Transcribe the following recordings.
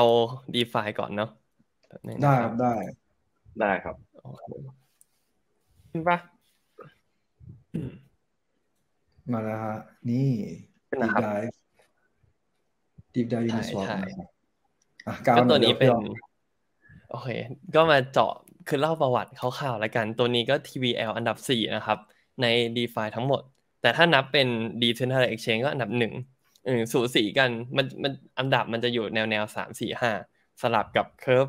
เอาดีฟาก่อนเนาะได้ครับ ได้ได้ครับขึ้นปะมาแล้วฮะนี่ดีฟไดดีฟไดยูนิสวอปก็ตัวนี้เป็น โอเค ก็มาเจาะคือเล่าประวัติคร่าวๆแล้วกัน ตัวนี้ก็ TVL อันดับ 4 นะครับ ใน DeFi ทั้งหมด แต่ถ้านับเป็น Decentralized Exchange ก็อันดับ 1ออสูสีกันมันมันอันดับมันจะอยู่แนวแนวสามสี่ห้าสลับกับเคิร์ฟ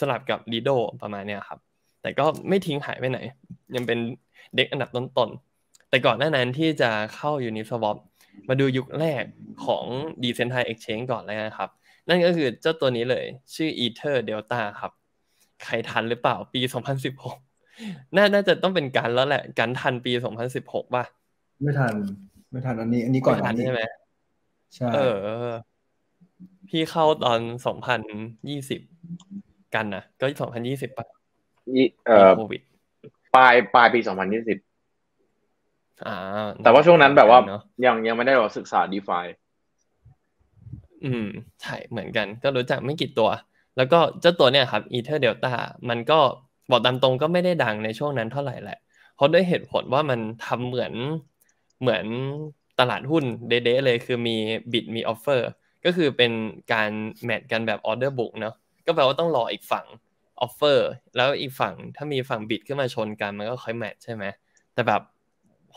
สลับกับลีโดประมาณเนี้ยครับแต่ก็ไม่ทิ้งหายไปไหน ยังเป็นเด็กอันดับต้นๆแต่ก่อนหน้านั้นที่จะเข้ายูนิสวอปมาดูยุคแรกของดีเซนไทเอ็กชแนนก่อนเลยนะครับนั่นก็คือเจ้าตัวนี้เลยชื่ออีเทอร์เดลต้าครับใครทันหรือเปล่าปี 2016น่าน่าจะต้องเป็นการแล้วแหละการทันปี 2016ป่ะไม่ทันไม่ทันอันนี้อันนี้ก่อนอันนี้ใช่ไหมช่เออ พี่เข้าตอนสองพันยี่สิบกันนะก็สองพันยี่สิบปะอ่อโควิดปลายปลายปีสองพันยี่สิบอ่า แต่ว่าช่วงนั้นแบบว่า ยังยังไม่ได้เราศึกษาดีฟาอืมใช่เหมือนกัน ก็รู้จักไม่กี่ตัว แล้วก็เจ้าตัวเนี่ยครับ อีเทอร์เดลต้ามันก็บอกตามตรงก็ไม่ได้ดังในช่วงนั้นเท่าไหร่แหละ เพราะด้วยเหตุผลว่ามันทำเหมือนเหมือนตลาดหุ้นเดะเลยคือมีบิดมีออฟเฟอร์ก็คือเป็นการแมทกันแบบออเดอร์บุกเนาะก็แปลว่าต้องรออีกฝั่งออฟเฟอร์แล้วอีกฝั่งถ้ามีฝั่งบิดขึ้นมาชนกันมันก็ค่อยแมทใช่ไหมแต่แบบ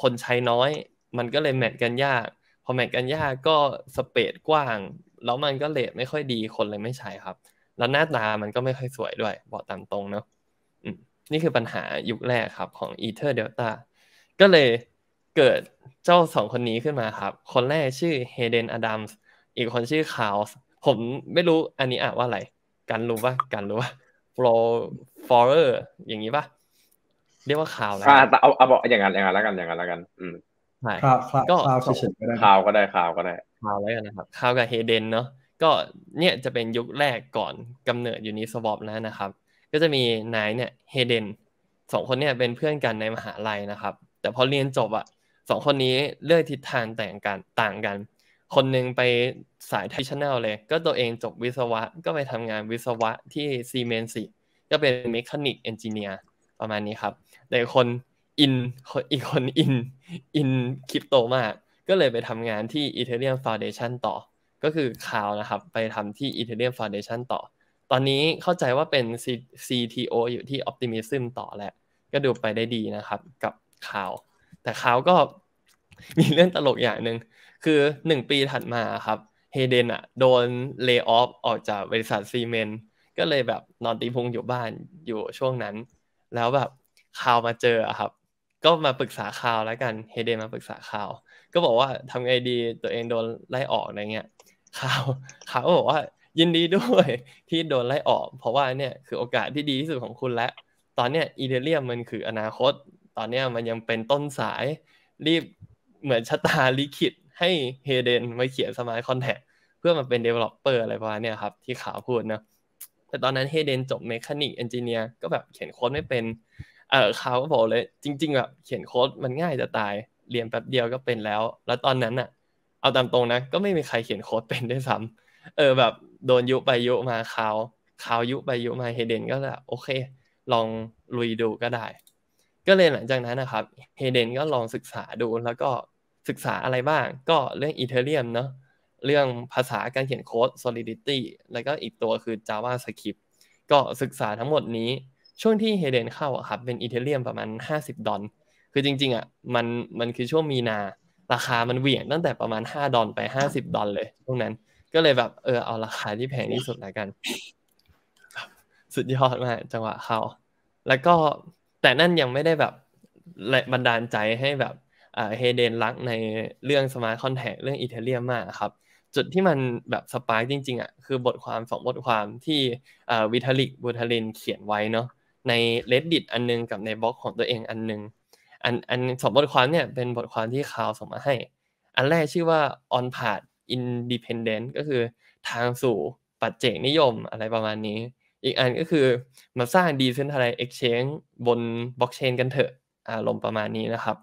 คนใช้น้อย มันก็เลยแมทกันยาก พอแมทกันยากก็ สเปซกว้าง แล้วมันก็เลทไม่ค่อยดีคนเลยไม่ใช้ครับ แล้วหน้าตา มันก็ไม่ค่อยสวยด้วยบอกตามตรงเนาะนี่คือปัญหายุคแรกครับของอีเทอร์เดลต้าก็เลยเกิดเจ้าสองคนนี้ขึ้นมาครับ คนแรกชื่อเฮเดนอดัมส์ อีกคนชื่อคาวส์ผมไม่รู้อันนี้อ่ะว่าอะไร กันรู้ปะกันรู้ปะฟลอฟอเรอร์ อย่างนี้ปะเรียกว่าคาวแล้าเอา เอาบอกอย่างนั้นอย่างนั้น แล้วกัน อย่างนั้น แล้วกัน อืม ใช่ก็คาวเฉยก็ได้คาว ก็ได้ คาว ก็ได้ คาวแล้วกันนะครับ คาว กับ เฮเดน เนาะก็เนี่ย จะเป็นยุคแรกก่อนกำเนิดยูนิสวอปนะนะครับ ก็จะมีนายเนี่ย เฮเดนสองคนเนี่ยเป็นเพื่อนกันในมหาลัยนะครับ แต่พอเรียนจบอะสองคนนี้เลือกทิศทางแต่งกัน ต่างกัน คนหนึ่งไปสายทิชแนลเลย ก็ตัวเองจบวิศวะ ก็ไปทำงานวิศวะที่ซีเมนสิก็เป็นเมคานิกเอนจิเนียร์ประมาณนี้ครับ แต่คนอินอีกคนอิน อินคริปโตมาก ก็เลยไปทำงานที่อีเทเรียมฟาวเดชันต่อ ก็คือคาวนะครับ ไปทำที่อีเทเรียมฟาวเดชันต่อ ตอนนี้เข้าใจว่าเป็น CTO อยู่ที่ Optimism ต่อแหละ ก็ดูไปได้ดีนะครับกับคาวแต่เขาก็ มีเรื่องตลกอย่างหนึ่งคือหนึ่งปีถัดมาครับเฮเดนอ่ะโดนเลิกออฟออกจากบริษัทซีเมน์ก็เลยแบบนอนตีพุงอยู่บ้านอยู่ช่วงนั้น แล้วแบบข่าวมาเจอครับ ก็มาปรึกษาข่าวแล้วกันเฮเดนมาปรึกษาข่าว ก็บอกว่าทำไงดี ตัวเองโดนไล่ออกอะไรเงี้ยข่าวขาวก็บอกว่า ยินดีด้วยที่โดนไล่ออก เพราะว่าเนี่ยคือโอกาสที่ดีที่สุดของคุณและตอนเนี้ยอีเดเรียมมันคืออนาคตตอนนี้มันยังเป็นต้นสายรีบเหมือนชะตาลิขิตให้เฮเดนมาเขียนสมาร์ทคอนแทคเพื่อมาเป็น Developer อะไรประมาณนี้ครับที่ขาวพูดนะแต่ตอนนั้นเฮเดนจบเมคานิกเอนจิเนียร์ก็แบบเขียนโค้ดไม่เป็นเออขาวก็บอกเลยจริงๆแบบเขียนโค้ดมันง่ายจะตายเรียนแป๊บเดียวก็เป็นแล้ว แล้วตอนนั้นอ่ะเอาตามตรงนะก็ไม่มีใครเขียนโค้ดเป็นด้วยซ้ำเออแบบโดนยุไปยุมาขาวขาวยุไปยุมาเฮเดนก็แบบโอเคลองลุยดูก็ได้ก็เลยหลังจากนั้นนะครับเฮเดนก็ลองศึกษาดูแล้วก็ศึกษาอะไรบ้างก็เรื่องอีเทเรียมเนาะเรื่องภาษาการเขียนโค้ด Solidity แล้วก็อีกตัวคือ JavaScript ก็ศึกษาทั้งหมดนี้ ช่วงที่เฮเดนเข้าครับเป็นอีเทเรียมประมาณ 50ดอลคือจริง ๆอ่ะมันมันคือช่วงมีนาราคามันเหวี่ยงตั้งแต่ประมาณ 5ดอลไป50ดอลเลยช่วงนั้นก็เลยแบบเออเอาราคาที่แพงที่สุดละกัน สุดยอดมากจังหวะเขาแล้วก็แต่นั่นยังไม่ได้แบบบันดาลใจให้แบบเฮเดนรักในเรื่องสมาร์ทคอนแทคเรื่องอิตาเลียมากครับ จุดที่มันแบบสปาร์กจริงๆอ่ะคือบทความสองบทความที่วิทาลิกบูทาลินเขียนไว้เนาะใน reddit อันนึงกับในบล็อกของตัวเองอันนึงอันอันสองบทความเนี่ยเป็นบทความที่คาวส่งมาให้ อันแรกชื่อว่า on path independent ก็คือทางสู่ปัจเจกนิยมอะไรประมาณนี้อีกอันก็คือมาสร้าง decentralized exchange บนบล็อกเชนกันเถอะอารมณ์ประมาณนี้นะครับ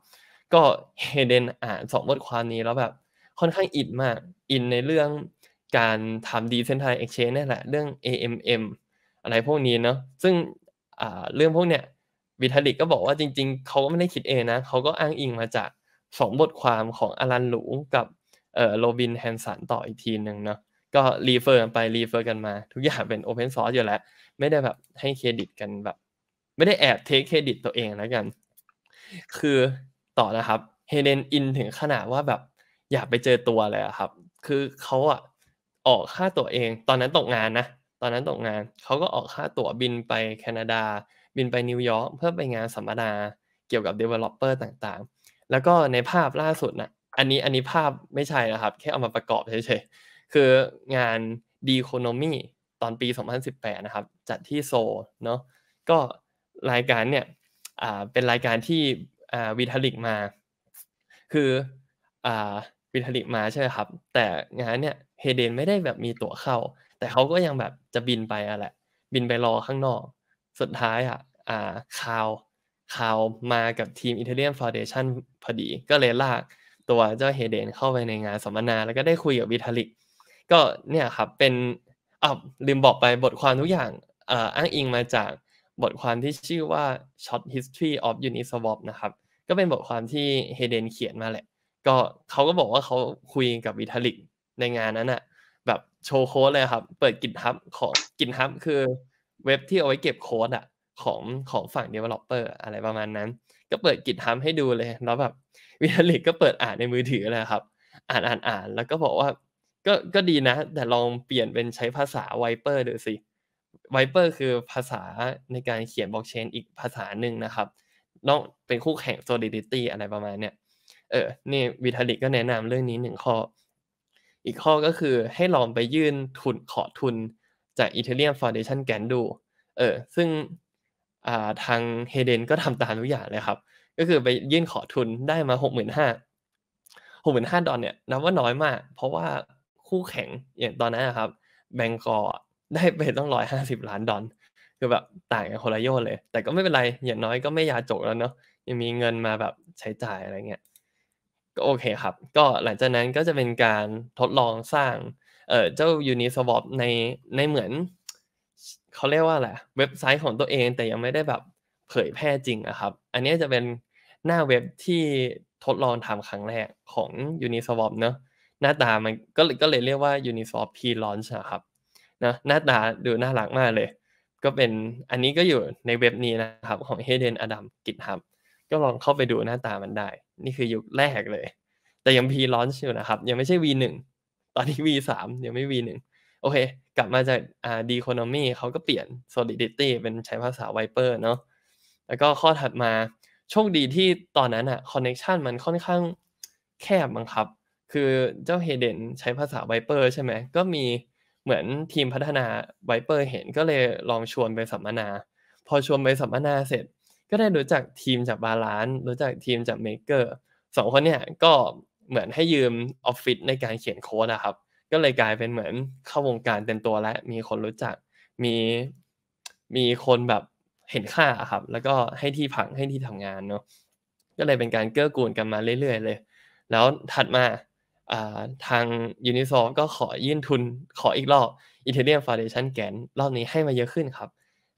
ก็เฮเดนอ่านสองบทความนี้แล้วแบบ ค่อนข้างอินมาก อินในเรื่องการทำ decentralized exchange นี่แหละเรื่อง AMM อะไรพวกนี้เนาะซึ่งเรื่องพวกเนี้ยวิทาลิกก็บอกว่าจริงๆ เขาก็ไม่ได้คิดเองนะเขาก็อ้างอิงมาจากสองบทความของอลันหลูกับโรบินแฮนสันต่ออีกทีหนึ่งเนาะก็รีเฟอร์กันไปรีเฟอร์กันมา ทุกอย่างเป็นโอเพนซอร์สอยู่แล้ว ไม่ได้แบบให้เครดิตกันแบบ ไม่ได้แอบเทคเครดิตตัวเองแล้วกัน คือต่อนะครับเฮเดนอินถึงขนาดว่าแบบ อยากไปเจอตัวเลยครับ คือเขาอะออกค่าตัวเอง ตอนนั้นตกงานนะ ตอนนั้นตกงานเขาก็ออกค่าตั๋วบินไปแคนาดา บินไปนิวยอร์กเพื่อไปงานสัมมนาเกี่ยวกับ Developer ต่างๆ แล้วก็ในภาพล่าสุดนะอันนี้อันนี้ภาพไม่ใช่นะครับ แค่เอามาประกอบเฉยคืองานดีโคโนมีตอนปี2018นะครับจัดที่โซเนาะก็รายการเนี่ยเป็นรายการที่วิทาลิกมา คือวิทาลิกมาใช่ไหมครับแต่งานเนี่ยเฮเดนไม่ได้แบบมีตั๋วเข้าแต่เขาก็ยังแบบจะบินไปอะแหละบินไปรอข้างนอกสุดท้ายอ่ะคาวคาวมากับทีมิตาเลียนฟอนเดชั่นพอดี ก็เลยลากตัวเจ้าเฮเดนเข้าไปในงานสัมมนา แล้วก็ได้คุยกับวิทาลิกก็เนี่ยครับเป็นอ่าลืมบอกไปบทความทุกอย่างอ้างอิงมาจากบทความที่ชื่อว่า Short History of Uniswap นะครับก็เป็นบทความที่เฮเดนเขียนมาแหละก็เขาก็บอกว่าเขาคุยกับวิทาลิกในงานนั้นอะแบบโชว์โค้ดเลยครับเปิดกินทับของกินทับคือเว็บที่เอาไว้เก็บโค้ดอะของของฝั่ง Developer อะไรประมาณนั้น ก็เปิดกิจทำให้ดูเลยแล้วแบบวิทาลิกก็เปิดอ่านในมือถือเลยครับอ่านอ่านอ่านแล้วก็บอกว่าก็ก็ดีนะ แต่ลองเปลี่ยนเป็นใช้ภาษาไวเปอร์ดูสิไวเปอร์คือภาษาในการเขียนบล็อกเชน อีกภาษาหนึ่งนะครับ นอกเป็นคู่แข่ง solidity อะไรประมาณเนี่ยเออนี่วิทาลิกก็แนะนำเรื่องนี้หนึ่งข้ออีกข้อก็คือให้ลองไปยื่นทุนขอทุนจากอิตาเลียนฟอนเดชันแกนดูเออซึ่งทางเฮเดนก็ทำตามทุกอย่างเลยครับก็คือไปยื่นขอทุนได้มา6 5 0 0 0 6 5 0 0 0ดอลเนี่ยนับว่าน้อยมาก เพราะว่าคู่แข่งอย่างตอนนั้นครับแบงกอได้ไปต้องร้อยห้าสิบล้านดอลคือแบบต่างกันคนละโยนเลย แต่ก็ไม่เป็นไรอย่างน้อยก็ไม่ยาจกแล้วเนาะยังมีเงินมาแบบใช้จ่ายอะไรเงี้ยก็โอเคครับ ก็หลังจากนั้นก็จะเป็นการทดลองสร้างเออเจ้ายูนิสวอปในในเหมือนเขาเรียกว่าอะไรเว็บไซต์ของตัวเองแต่ยังไม่ได้แบบเผยแพร่จริงอะครับ อันนี้จะเป็นหน้าเว็บที่ทดลองทำครั้งแรกของยูนิสวอปเนาะหน้าตามันก็ก็เลยเรียกว่า Uniswap P Launch นะครับนะหน้าตาดูน่ารักมากเลย ก็เป็นอันนี้ก็อยู่ในเว็บนี้นะครับ ของเฮเดนอดัมกิท t ัมก็ลองเข้าไปดูหน้าตามันได้ นี่คือยุคแรกเลย แต่ยัง P Launch อยู่นะครับ ยังไม่ใช่ V1 ตอนนี้ V3 ยังไม่ V1 โอเคกลับมาจากอ่าค e น o n o m y เขาก็เปลี่ยน Solidity เป็นใช้ภาษาไวเปอร์เนาะแล้วก็ข้อถัดมาโชคดีที่ตอนนั้นอะคอนเน็ชันมันค่อนข้างแคบบังครับคือเจ้าเฮเดนใช้ภาษาไวเปอร์ใช่ไหมก็มีเหมือนทีมพัฒนาไวเปอร์เห็น ก็เลยลองชวนไปสัมมนา พอชวนไปสัมมนาเสร็จ ก็ได้รู้จักทีมจากบาลาน์รู้จักทีมจากเมกเกอร์สองคนเนี่ยก็เหมือนให้ยืมออฟฟิศในการเขียนโค้ดนะครับ ก็เลยกลายเป็นเหมือนเข้าวงการเต็มตัวและมีคนรู้จักมีมีคนแบบเห็นค่าครับ แล้วก็ให้ที่ผังให้ที่ทำงานเนาะก็เลยเป็นการเกื้อกูลกันมาเรื่อยๆ เลย แล้วถัดมาทาง Unisoft ก็ขอยื่นทุนขออีกรอบ Ethereum Foundation แกนรอบนี้ให้มาเยอะขึ้นครับ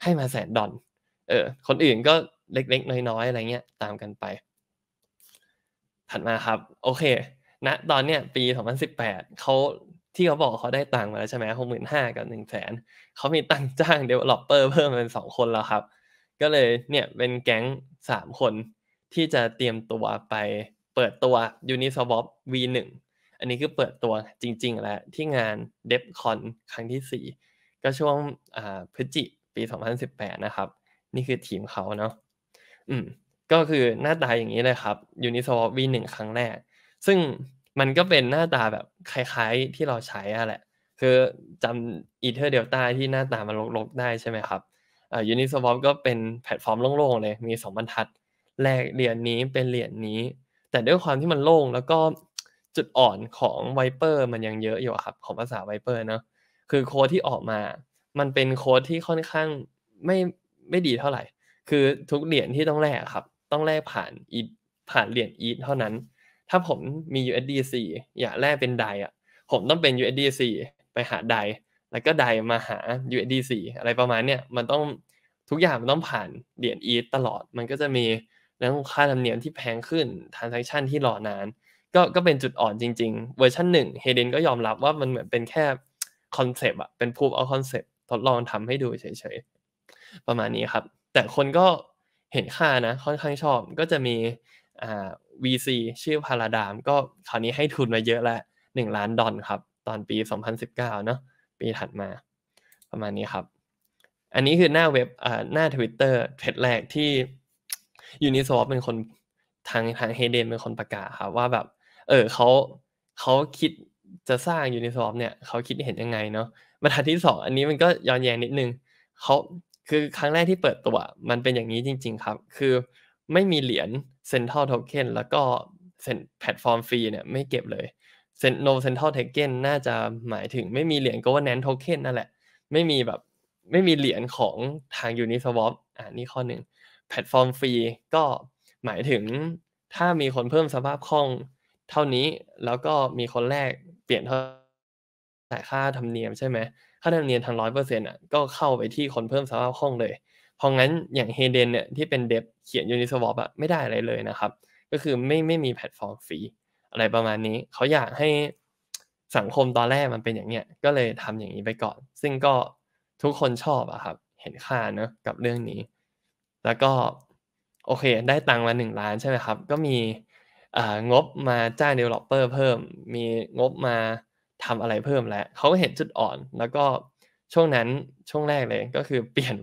ให้มาแสนดอลเออคนอื่นก็เล็กๆ น้อยๆอะไรเงี้ยตามกันไป ถัดมาครับโอเคณนะตอนเนี้ยปี 2018เขาที่เขาบอกเขาได้ตังค์มาแล้วใช่ไหมหกหมื่นห้ากับหนึ่งแสนเขามีตังค์จ้างเดเวลลอปเปอร์เพิ่มเป็นสองคนแล้วครับ ก็เลยเนี่ยเป็นแก๊งสามคน ที่จะเตรียมตัวไปเปิดตัว Uniswap V1 อันนี้คือเปิดตัวจริง ๆแล้วที่งาน d e ฟคอนครั้งที่ 4 ก็ช่วงพฤศจิปี 2018 นะครับ นี่คือทีมเขาเนาะอืมก็คือหน้าตาอย่างนี้เลยครับอ n วีหนึ V1 ครั้งแรก ซึ่งมันก็เป็นหน้าตาแบบคล้ายๆที่เราใช้อะแหละ คือจำอีเทอร์เดลต้าที่หน้าตามันลกๆได้ใช่ไหมครับอ่า u n i s w อ p ก็เป็นแพลตฟอร์มโล่งๆเลยมีสองบรรทัดแลกเหรียญนี้เป็นเหรียญนี้ แต่ด้วยความที่มันโล่งแล้วก็จุดอ่อนของไวเปอร์มันยังเยอะอยู่ครับ ของภาษาไวเปอร์เนาะคือโค้ดที่ออกมา มันเป็นโค้ดที่ค่อนข้างไม่ไม่ดีเท่าไหร่ คือทุกเหรียญที่ต้องแลกครับต้องแลกผ่านอีผ่านเหรียญอีทเท่านั้นถ้าผมมี USDC อยากแลกเป็นไดอะผมต้องเป็น USDC ไปหาไดแล้วก็ไดมาหา USDC อะไรประมาณเนี้ยมันต้องทุกอย่างมันต้องผ่านเหรียญอีทตลอดมันก็จะมีเรื่องค่าธรรมเนียมที่แพงขึ้น transaction ที่รอนานก็ก็เป็นจุดอ่อนจริงๆเวอร์ชันหนึ่งเฮเดนก็ยอมรับว่ามันเหมือนเป็นแค่คอนเซปต์อะเป็นพูดเอาคอนเซปต์ทดลองทำให้ดูเฉยๆประมาณนี้ครับ แต่คนก็เห็นค่านะ ค่อนข้างชอบก็จะมีอ่า VC ชื่อพาราดาม ก็คราวนี้ให้ทุนมาเยอะแล้วหนึ่งล้านดอลครับตอนปี 2019เนาะปีถัดมาประมาณนี้ครับ อันนี้คือหน้าเว็บอ่าหน้า Twitter เพจแรกที่ยูนิซอฟเป็นคนทางทางเฮเดนเป็นคนประกาศครับว่าแบบเออเขาเขาคิดจะสร้างยูนิซอฟเนี่ยเขาคิดเห็นยังไงเนาะมาทัดที่สองอันนี้มันก็ย้อนแย้งนิดนึงเขาคือครั้งแรกที่เปิดตัว มันเป็นอย่างนี้จริงๆครับ คือไม่มีเหรียญเซ็นทรัลโทเค็นแล้วก็เซ็นแพลตฟอร์มฟรีเนี่ยไม่เก็บเลยเซ็นโนเซ็นทรัลโทเค็นน่าจะหมายถึงไม่มีเหรียญก็ว่าแนนโทเค็นนั่นแหละ ไม่มีแบบไม่มีเหรียญของทางยูนิซอ p อ่านี่ข้อหนึ่งแพลตฟอร์มฟรีก็หมายถึงถ้ามีคนเพิ่มสภาพคล่องเท่านี้แล้วก็มีคนแรกเปลี่ยนเท่าต่ยค่าธรรมเนียมใช่ไหมค่าธรรมเนียมทางร้อยเปอร์เซ็นต์อ่ะก็เข้าไปที่คนเพิ่มสภาพคล่องเลย เพราะงั้นอย่างเฮเดนเนี่ยที่เป็นเดบเขียนยูนิสวอปอ่ะไม่ได้อะไรเลยนะครับ ก็คือไม่ไม่มีแพลตฟอร์มฟรี อะไรประมาณนี้ เขาอยากให้สังคมตอนแรกมันเป็นอย่างเงี้ยก็เลยทำอย่างนี้ไปก่อน ซึ่งก็ทุกคนชอบอะครับเห็นค่าเนะกับเรื่องนี้ แล้วก็โอเค ได้ตังค์มาหนึ่งล้านใช่ไหมครับก็มีงบมาจ้างวลอปเปอร์เพิ่ม มีงบมาทำอะไรเพิ่มแล้ว เขาก็เห็นจุดอ่อน แล้วก็ช่วงนั้นช่วงแรกเลยก็คือเปลี่ยน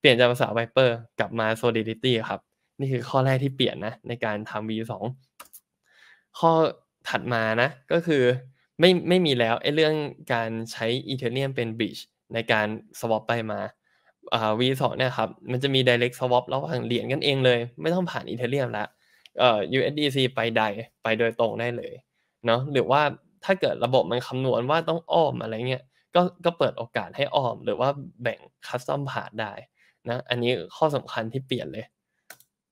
เปลี่ยนจากภาษาไวเปอร์กลับมา Solidity ครับ นี่คือข้อแรกที่เปลี่ยนนะในการทำ V2 ข้อถัดมานะก็คือไม่ไม่มีแล้วไอ้เรื่องการใช้อีเทเรียมเป็น bridge ในการ swap ไปมา V2 เนี่ยครับมันจะมี direct swap แล้ว่างเหรียญกันเองเลย ไม่ต้องผ่านอีเทเรียมแล้วเอ่อ USDC ไปใดไปโดยตรงได้เลยเนาะหรือว่าถ้าเกิดระบบมันคำนวณว่าต้องอ้อมอะไรเงี้ยก็ก็เปิดโอกาสให้อ้อม หรือว่าแบ่งคัสตอมพาดได้นะอันนี้ข้อสำคัญที่เปลี่ยนเลย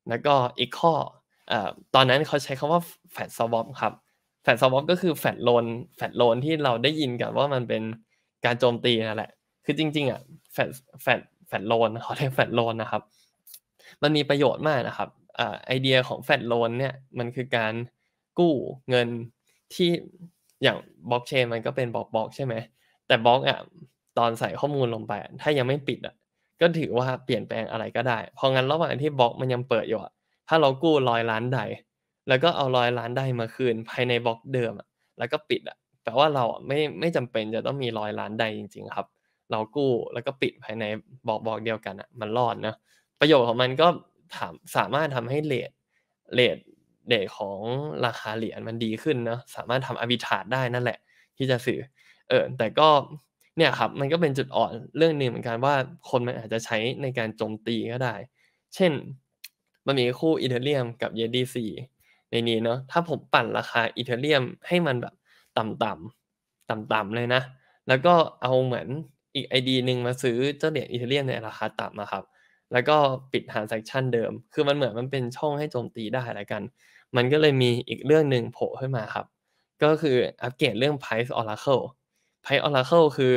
แล้วก็อีกข้อเอ่อตอนนั้นเขาใช้คำว่าแฟดสวอปครับแฟดสวอปก็คือแฟดโลนแฟดโลนที่เราได้ยินกันว่ามันเป็นการโจมตีนั่นแหละ คือจริงๆ อ่ะแฟดแฟดแฟดโลนเขาเรียกแฟดโลนนะครับมันมีประโยชน์มากนะครับไอเดียของแฟดโลนเนี่ยมันคือการกู้เงินที่อย่างบล็อกเชนมันก็เป็นบล็อกบอกใช่ไหม แต่บล็อกอ่ะตอนใส่ข้อมูลลงไปถ้ายังไม่ปิดอ่ะก็ถือว่าเปลี่ยนแปลงอะไรก็ได้ เพราะงั้นระหว่างที่บล็อกมันยังเปิดอยู่อ่ะถ้าเรากู้ร้อยล้านใด แล้วก็เอาร้อยล้านใดมาคืนภายในบล็อกเดิมอ่ะแล้วก็ปิดอ่ะแปลว่าเราไม่ไม่จำเป็นจะต้องมีร้อยล้านใดจริงๆครับ เรากู้แล้วก็ปิดภายในบล็อกบล็อกเดียวกันอ่ะมันรอดนะประโยชน์ของมันก็สามารถทำให้เลทเลทเดทของราคาเหรียญมันดีขึ้นนะสามารถทำอาร์ิชารได้นั่นแหละที่จะสื่อเออแต่ก็เนี่ยครับ มันก็เป็นจุดอ่อนเรื่องหนึ่งเหมือนกันว่าคนมันอาจจะใช้ในการโจมตีก็ได้ เช่นมันมีคู่อีเทเรียมกับเยดีซีในนี้เนาะถ้าผมปั่นราคาอีเทเรียมให้มันแบบต่ำๆต่ำๆเลยนะ แล้วก็เอาเหมือนอีกไอดีหนึ่งมาซื้อเจ้าเหรียญอีเทเรียมในราคาต่ำนะครับแล้วก็ปิดฐานเซ a ชันเดิม คือมันเหมือนมันเป็นช่องให้โจมตีได้ละกัน มันก็เลยมีอีกเรื่องหนึ่งโผล่ขึ้นมาครับ ก็คืออัปเกรดเรื่อง p อ i ร์ oracle price oracle คือ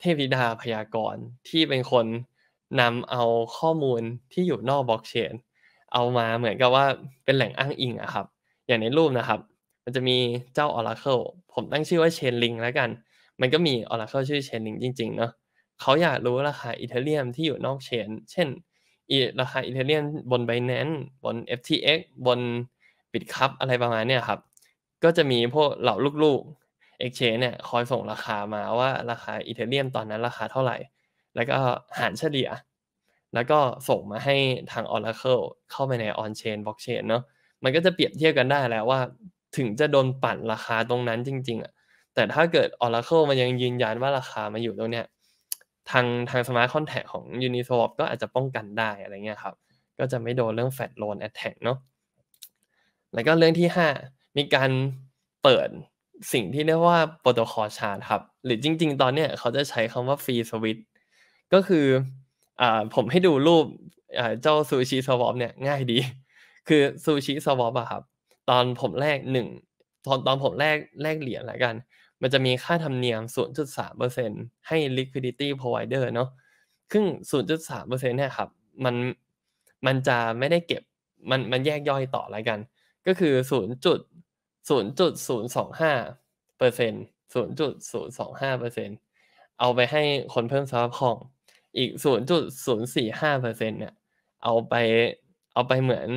เทพธิดาพยากรณ์ที่เป็นคนนำเอาข้อมูลที่อยู่นอกบล็อกเชนเอามาเหมือนกับว่าเป็นแหล่งอ้างอิงอะครับ อย่างในรูปนะครับ มันจะมีเจ้า Oracle ผมตั้งชื่อว่าเชนลิงแล้วกัน มันก็มี Oracle ชื่อเชนลิงจริงๆ เนาะเขาอยากรู้ราคาอีเทเรียมที่อยู่นอกเชน เช่น ราคาอีเทเรียมบน b i แ a น c e บน FTX บน Bitcup อะไรประมาณเนี้ยครับ ก็จะมีพวกเหล่าลูกๆ Exchange เนี่ยคอยส่งราคามาว่าราคาอีเทเรียมตอนนั้นราคาเท่าไหร่ แล้วก็หารเฉลี่ย แล้วก็ส่งมาให้ทาง Oracle เข้าไปใน On Chain Blockchain เนาะ มันก็จะเปรียบเทียบกันได้แล้วว่าถึงจะโดนปั่นราคาตรงนั้นจริงๆอะแต่ถ้าเกิด Oracle มันยังยืนยันว่าราคามาอยู่ตรงเนี้ยทางทางสมาร์ทคอนแทคของ Uniswap ก็อาจจะป้องกันได้อะไรเงี้ยครับก็จะไม่โดนเรื่องแฟดโลนแอทแทกเนาะแล้วก็เรื่องที่ 5 มีการเปิดสิ่งที่เรียกว่าโปรโตคอลชาร์ตครับหรือจริงๆตอนเนี้ยเขาจะใช้คำว่าฟรีสวิตก็คืออ่าผมให้ดูรูปอ่าเจ้าซูชิสวอปเนี่ยง่ายดี คือซูชิสวอปอะครับ ตอนผมแรกหนึ่งตอนตอนผมแรกแรกเหรียญละกันมันจะมีค่าธรรมเนียม0.3%ให้ liquidity provider เนาะซึ่ง0.3%เนี่ยครับ มัน มันจะไม่ได้เก็บ มัน มันแยกย่อยต่อแล้วกัน ก็คือ0.0.025เปอร์เซ็นต์0.025เปอร์เซ็นต์เอาไปให้คนเพิ่มสภาพคล่อง อีก 0.045เปอร์เซ็นต์เนี่ย เอาไป เอาไปเหมือน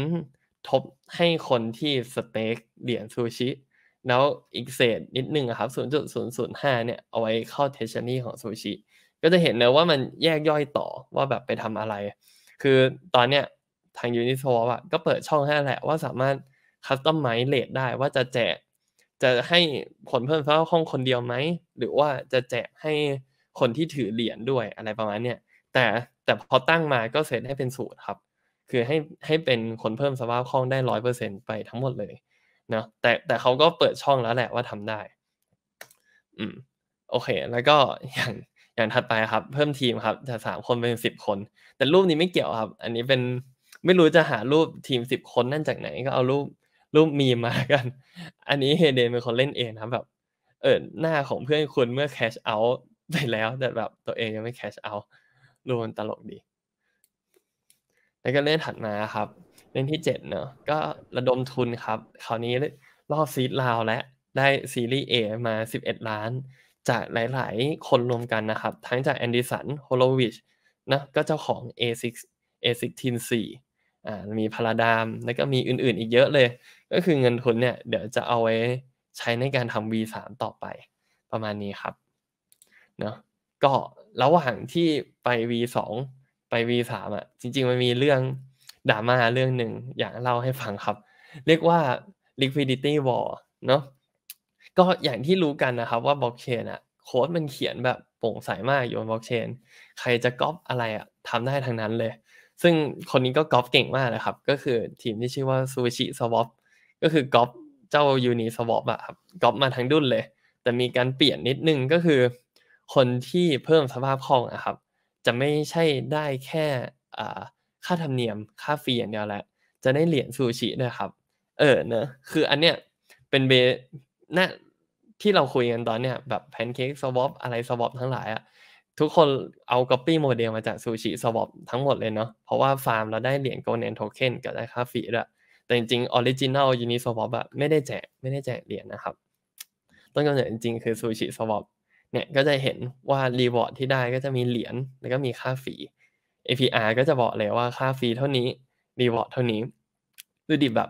ทบให้คนที่สเต็กเหรียญซูชิแล้วอีกเศษนิดนึงครับ 0.005 เนี่ย เอาไว้เข้าเทชชนี่ของซูชิ ก็จะเห็นนะว่ามันแยกย่อยต่อว่าแบบไปทำอะไร คือตอนเนี้ยทางยูนิโซอะก็เปิดช่องให้แหละว่าสามารถคัสตอมไมซ์เลทได้ว่าจะแจกจะให้ผลเพิ่มเฉพาะห้องคนเดียวไหม หรือว่าจะแจกให้คนที่ถือเหรียญด้วยอะไรประมาณเนี้ยแต่แต่พอตั้งมาก็เซตให้เป็นสูตรครับ คือให้ให้เป็นคนเพิ่มสภาพคล่องได้ร้อยเปอร์เซ็นไปทั้งหมดเลยนะแต่แต่เขาก็เปิดช่องแล้วแหละว่าทำได้ อืมโอเคแล้วก็อย่างอย่างถัดไปครับ เพิ่มทีมครับจากสามคนเป็นสิบคน แต่รูปนี้ไม่เกี่ยวครับ อันนี้เป็นไม่รู้จะหารูปทีมสิบคนนั่นจากไหน ก็เอารูปรูปมีมากัน อันนี้เฮเดนเป็นคนเล่นเองนะแบบเออหน้าของเพื่อนคุณเมื่อแคชเอาท์ไปแล้ว แต่แบบตัวเองยังไม่แคชเอาท์รูปมันตลกดีแล้วก็เล่นถัดมาครับเร่นที่เจ็ดเนอะก็ระดมทุนครับ คราวนี้รอบซีดลาวและได้ซีรีส์เอมา 11 ล้าน จากหลายๆคนรวมกันนะครับ ทั้งจากแอนดิสัน โฮโลวิช นะ ก็เจ้าของ A6 A16 4อ่ามีพาราดาม แล้วก็มีอื่นๆอีกเยอะเลย ก็คือเงินทุนเนี่ย เดี๋ยวจะเอาไว้ใช้ในการทำ V3 ต่อไปประมาณนี้ครับเนาะก็ระหว่างที่ไป V2 ไป V3 อ่ะจริง ๆ มันมีเรื่องดราม่าเรื่องหนึ่งอยากเล่าให้ฟังครับ เรียกว่า liquidity w a r เนาะก็อย่างที่รู้กันนะครับว่าบล็อกเชนอะโค้ดมันเขียนแบบโปร่งใสมากอยู่บนบล็อกเชนใครจะก๊อปอะไรอะทำได้ทางนั้นเลย ซึ่งคนนี้ก็ก๊อปเก่งมากนะครับ ก็คือทีมที่ชื่อว่าซูชิสวอปก็คือก๊อปเจ้ายูนิสวอปอะครับก๊อปมาทั้งดุนเลย แต่มีการเปลี่ยนนิดนึงก็คือ คนที่เพิ่มสภาพคล่องอะครับ จะไม่ใช่ได้แค่อ่าค่าธรรมเนียม ค่าฟรีอย่างเดียวแหละจะได้เหรียญซูชินะครับ เออเนะคืออันเนี้ยเป็นเบสนะที่เราคุยกันตอนเนี้ยแบบแพนเค้กสวอปอะไรสวอปทั้งหลายอะทุกคนเอาก๊อปปี้โมเดลมาจากซูชิสวอปทั้งหมดเลยเนาะเพราะว่าฟาร์มเราได้เหรียญโกลเด้นโทเค็นกับได้ค่าฟรีด้วยแต่จริงออริจินัลยูนิสวอปอะไม่ได้แจกไม่ได้แจกเหรียญนะครับ ต้นกำเนิดจริงๆคือซูชิสวอปเนี่ยก็จะเห็นว่ารีวอร์ดที่ได้ก็จะมีเหรียญแล้วก็มีค่าฟรี APR ก็จะบอกเลยว่าค่าฟรีเท่านี้รีวอร์ดเท่านี้ดูดิบแบบ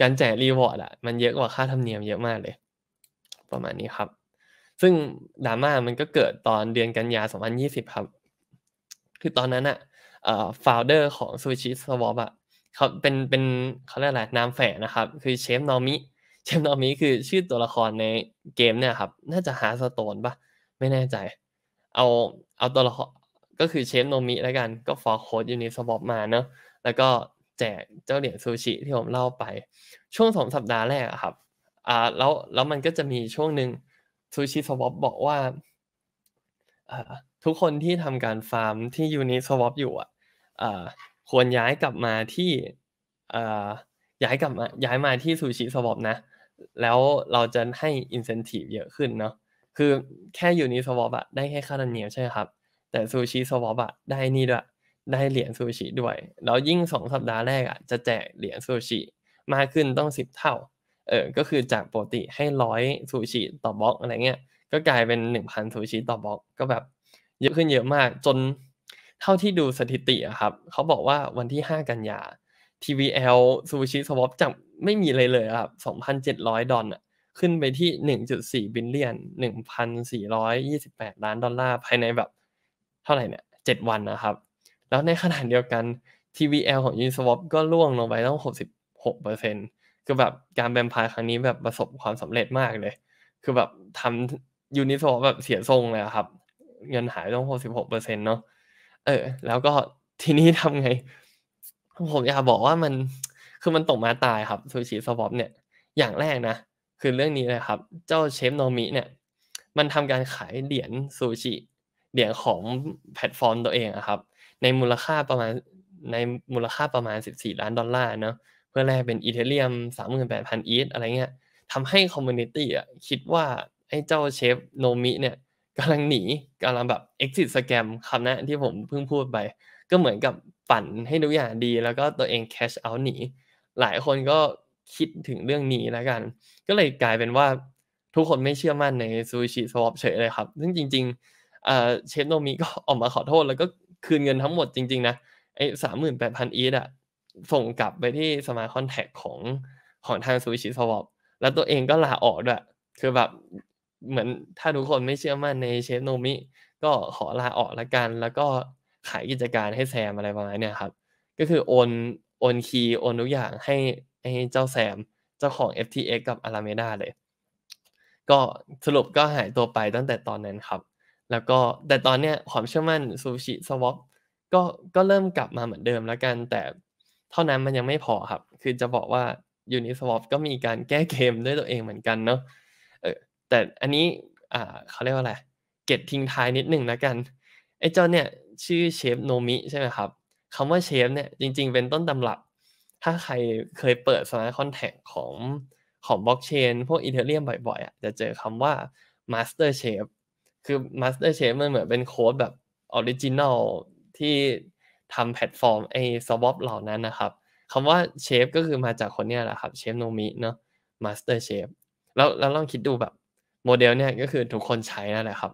การแจกรีวอร์ดอะมันเยอะกว่าค่าธรรมเนียมเยอะมากเลย ประมาณนี้ครับซึ่งดราม่ามันก็เกิดตอนเดือนกันยา2020 ครับ คือตอนนั้นอะฟาวเดอร์ของซูชิสวอปอะเขาเป็นเป็นเขาเรียกอะไรนามแฝงนะครับคือเชฟนอมิเชฟนอมิคือชื่อตัวละครในเกมเนี่ยครับน่าจะหาสโตนปะไม่แน่ใจเอาเอาตัวละครก็คือเชฟโนมิแล้วกันก็ฟอร์โคดยูนิสวอปมาเนาะแล้วก็แจกเจ้าเหรียญซูชิที่ผมเล่าไปช่วงสองสัปดาห์แรกครับอ่าแล้วแล้วมันก็จะมีช่วงหนึ่งซูชิสวอปบอกว่าทุกคนที่ทำการฟาร์ม ที่ยูนิสวอปอยู่อ่ะควรย้ายกลับมาที่ย้ายกลับมาย้ายมาที่ซูชิสวอปนะแล้วเราจะให้อินเซนティブเยอะขึ้นเนาะคือแค่ยูนิสวอปอะได้แค่ค่าธรรมเนียมใช่ครับแต่ซูชิสวอปอะได้นี่ด้วย ได้เหรียญซูชิด้วย แล้วยิ่งสองสัปดาห์แรกอะจะแจกเหรียญซูชิมากขึ้นต้องสิบเท่าเออก็คือจากปกติให้ร้อยซูชิต่อบล็อกอะไรเงี้ยก็กลายเป็นหนึ่งพันซูชิต่อบล็อก ก็แบบเยอะขึ้นเยอะมากจนเท่าที่ดูสถิติอะครับเขาบอกว่าวันที่ 5 กันยา TVL ซูชิสวอปจับไม่มีเลยเลยครับ 2,700 ดอลล์ขึ้นไปที่ 1.4 บิลเลียน1,428ล้านดอลลาร์ภายในแบบเท่าไหร่เนี่ยเจ็ดวันนะครับ แล้วในขนาดเดียวกัน TVL ของ Uniswap ก็ล่วงลงไปต้อง 66เปอร์เซ็นต์คือแบบการแบมพายครั้งนี้แบบประสบความสำเร็จมากเลย คือแบบทำ Uniswap แบบเสียทรงเลยครับ เงินหายต้อง 66เปอร์เซ็นต์เนาะเออ แล้วก็ทีนี้ทำไง ผมอยากบอกว่ามันคือมันตกมาตายครับซูชิสวอปเนี่ยอย่างแรกนะ คือเรื่องนี้เลยครับ เจ้าเชฟโนมิเนี่ย มันทำการขายเหรียญซูชิเหรียญของแพลตฟอร์มตัวเองครับในมูลค่าประมาณในมูลค่าประมาณ 14ล้านดอลลาร์เนาะเพื่อแลกเป็นอีเทเรียม38,000อีทอะไรเงี้ยทำให้คอมมูนิตี้อ่ะคิดว่าไอ้เจ้าเชฟโนมิเนี่ยกำลังหนีกำลังแบบ exit scam คำนั้นที่ผมเพิ่งพูดไป ก็เหมือนกับปั่นให้ทุกอย่างดี แล้วก็ตัวเอง cash out หนีหลายคนก็คิดถึงเรื่องนี้แล้วกัน ก็เลยกลายเป็นว่าทุกคนไม่เชื่อมั่นในซูชิสวอปเฉยเลยครับซึ่งจริง ๆเชฟโนมิก็ออกมาขอโทษ แล้วก็คืนเงินทั้งหมดจริงๆ นะไอ้สามหมื่นแปดพันอีทอะส่งกลับไปที่สมาคอนแทคของของทางซูชิสวอปแล้วตัวเองก็ลาออกด้วยคือแบบเหมือนถ้าทุกคนไม่เชื่อมั่นในเชฟโนมิก็ขอลาออกละกัน แล้วก็ขายกิจการให้แซมอะไรประมาณนี้ครับก็คือโอนโอนคีย์โอนทุกอย่างให้ให้เจ้าแซมเจ้าของ FTX กับ Alameda เลยก็สรุปก็หายตัวไปตั้งแต่ตอนนั้นครับแล้วก็แต่ตอนเนี้ยความเชื่อมั่นซูชิสวอปก็ก็เริ่มกลับมาเหมือนเดิมแล้วกันแต่เท่านั้นมันยังไม่พอครับคือจะบอกว่ายูนิสวอปก็มีการแก้เกมด้วยตัวเองเหมือนกันเนาะเออแต่อันนี้อ่าเขาเรียกว่าอะไรเก็ตทิ้งท้ายนิดหนึ่งแล้วกันไอ้เจ้าเนี่ยชื่อเชฟโนมิใช่ไหมครับคำว่าเชฟเนี่ยจริง ๆ เป็นต้นตำรับ ถ้าใครเคยเปิดสมาร์ทคอนแทคของของบล็อกเชนพวกอีเทเรียมบ่อยๆอ่ะจะเจอคำว่ามาสเตอร์เชฟคือ Master Chef มันเหมือนเป็นโค้ดแบบออริจินอลที่ทำแพลตฟอร์มไอ้สวอปเหล่านั้นนะครับคำว่าเชฟก็คือมาจากคนเนี้ยแหละครับเชฟโนมิเนาะมาสเตอร์เชฟแล้วแล้วลองคิดดูแบบ โมเดลเนี่ยก็คือทุกคนใช้นั่นแหละครับ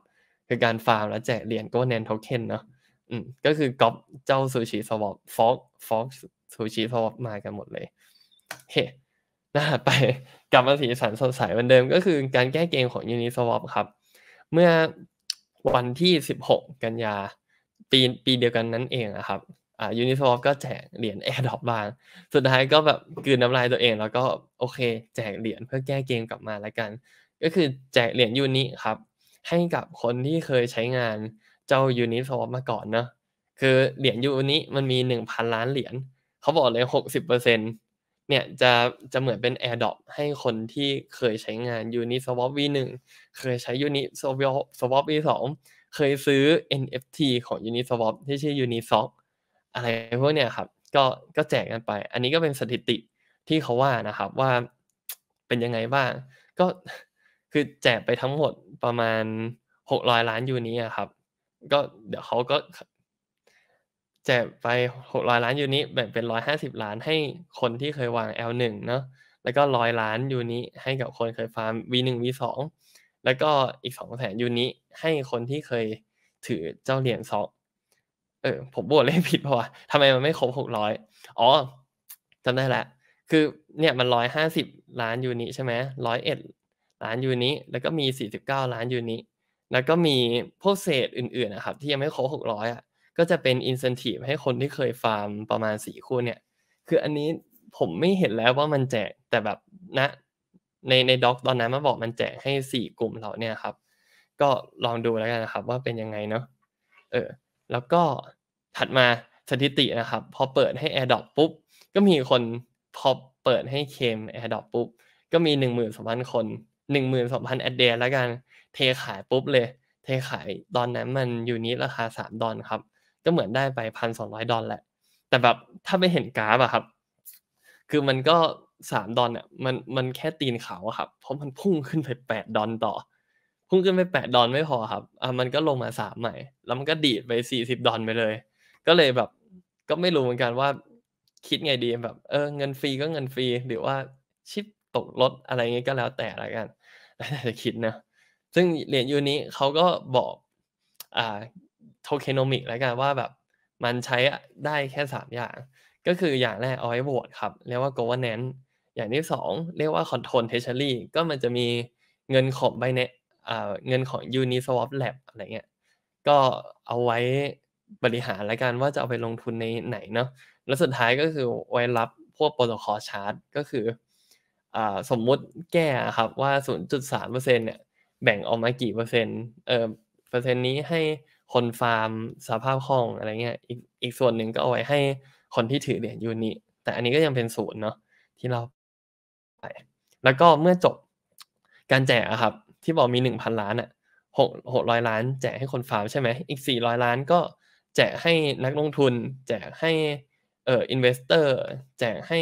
คือการฟาร์มแล้วแจกเหรียญก็แนนโทเค็นเนาะอืมก็คือก๊อปเจ้าซูชิสวอปฟอกฟอกซูชิสวอปมากันหมดเลยเฮ้น่าไปกลับมาสีสันสดใสเหมือนเดิมก็คือ การแก้เกมของยูนิสวอปครับเมื่อวันที่ 16 กันยา ปีปีเดียวกันนั้นเองนะครับ อ่ายูนิฟอร์มก็แจกเหรียญแอร์ดอปบางสุดท้ายก็แบบกืนน้ำลายตัวเอง แล้วก็โอเค แจกเหรียญเพื่อแก้เกมกลับมาแล้วกัน ก็คือแจกเหรียญยูนิครับ ให้กับคนที่เคยใช้งานเจ้ายูนิฟอร์มมาก่อนเนาะ คือเหรียญยูนิมันมี 1,000 ล้านเหรียญเขาบอกเลย 60%เเนี่ยจะจะเหมือนเป็น AirDrop ให้คนที่เคยใช้งาน Uniswap V1 เคยใช้ Uniswap V2 เคยซื้อ NFT ของ Uniswap ที่ชื่อ Unisoc อะไรพวกเนี่ยครับก็ก็แจกกันไป อันนี้ก็เป็นสถิติที่เขาว่านะครับว่าเป็นยังไงบ้างก็คือแจกไปทั้งหมดประมาณ 600 ล้านยูนิครับก็เดี๋ยวเขาก็แจกไปหกร้อยล้านยูนิแบ่งเป็นร้อยห้าสิบล้านให้คนที่เคยวาง L1 เนาะแล้วก็ร้อยล้านยูนิให้กับคนเคยฟาร์ม V1 V2 แล้วก็อีกสองแสนยูนิให้คนที่เคยถือเจ้าเหรียญซองเออผมบวกเลขผิดเพราะว่าทำไมมันไม่ครบหกร้อยอ๋อจำได้ละ คือเนี่ยมันร้อยห้าสิบล้านยูนิใช่ไหมร้อยเอ็ดล้านยูนิแล้วก็มีสี่สิบเก้าล้านยูนิแล้วก็มีพวกเศษอื่นๆนะครับที่ยังไม่ครบหกร้อยอ่ะก็จะเป็น incentive ให้คนที่เคยฟาร์มประมาณสี่คู่เนี่ย คืออันนี้ผมไม่เห็นแล้วว่ามันแจกแต่แบบนะในในด็อกตอนนั้นมาบอกมันแจกให้สี่กลุ่มเราเนี่ยครับก็ลองดูแล้วกันนะครับ ว่าเป็นยังไงเนาะเออแล้วก็ถัดมาสถิตินะครับ พอเปิดให้ AirDrop ปุ๊บ ก็มีคนพอเปิดให้เคม AirDrop ปุ๊บ ก็มี1 2 0 0 0 คน1 2 0 0 0แอดเดแล้วกัน เทขายปุ๊บเลย เทขายตอนนั้นมันอยู่นี้ราคา3ดอนครับก็เหมือนได้ไปพันสองร้อยดอลแหละ แต่แบบถ้าไม่เห็นกราฟอะครับ คือมันก็สามดอลเนี่ยมันมันแค่ตีนเขาอะครับ เพราะมันพุ่งขึ้นไปแปดดอลต่อ พุ่งขึ้นไปแปดดอลไม่พอครับ อ่ะมันก็ลงมาสามใหม่ แล้วมันก็ดีดไปสี่สิบดอลไปเลย ก็เลยแบบ ก็ไม่รู้เหมือนกันว่าคิดไงดีแบบ เออเงินฟรีก็เงินฟรีหรือว่าชิปตกรถอะไรเงี้ยก็แล้วแต่ละกันแล้วแต่จะคิดนะ ซึ่งเหรียญยูนี้เขาก็บอกอ่าโทเคโนมิกแล้วกันว่าแบบมันใช้ได้แค่ 3 อย่าง ก็คืออย่างแรกเอาไว้โหวตครับ เรียกว่า governance อย่างที่ 2 เรียกว่า control treasury ก็มันจะมีเงินของไบเนเงินของ Uniswap Lab อะไรเงี้ยก็เอาไว้บริหารแล้วกันว่าจะเอาไปลงทุนในไหนเนาะแล้วสุดท้ายก็คือไว้รับพวกโปรโตคอลชาร์ตก็คืออสมมุติแก้ครับว่า 0.3%เนี่ยแบ่งออกมากี่เปอร์เซ็นต์เออเปอร์เซ็นต์นี้ให้คน ฟาร์มสภาพคล่องอะไรเงี้ยอีกอีกส่วนหนึ่งก็เอาไว้ให้คนที่ถือเหรียญยูนิแต่อันนี้ก็ยังเป็นศูนย์เนาะที่เราไปแล้วก็เมื่อจบการแจกอะครับที่บอกมีหนึ่งพันล้านอะหกหกร้อยล้านแจกให้คนฟาร์มใช่ไหมอีกสี่ร้อยล้าน ก็แจกให้นักลงทุน แจกให้เอ่ออินเวสเตอร์แจกให้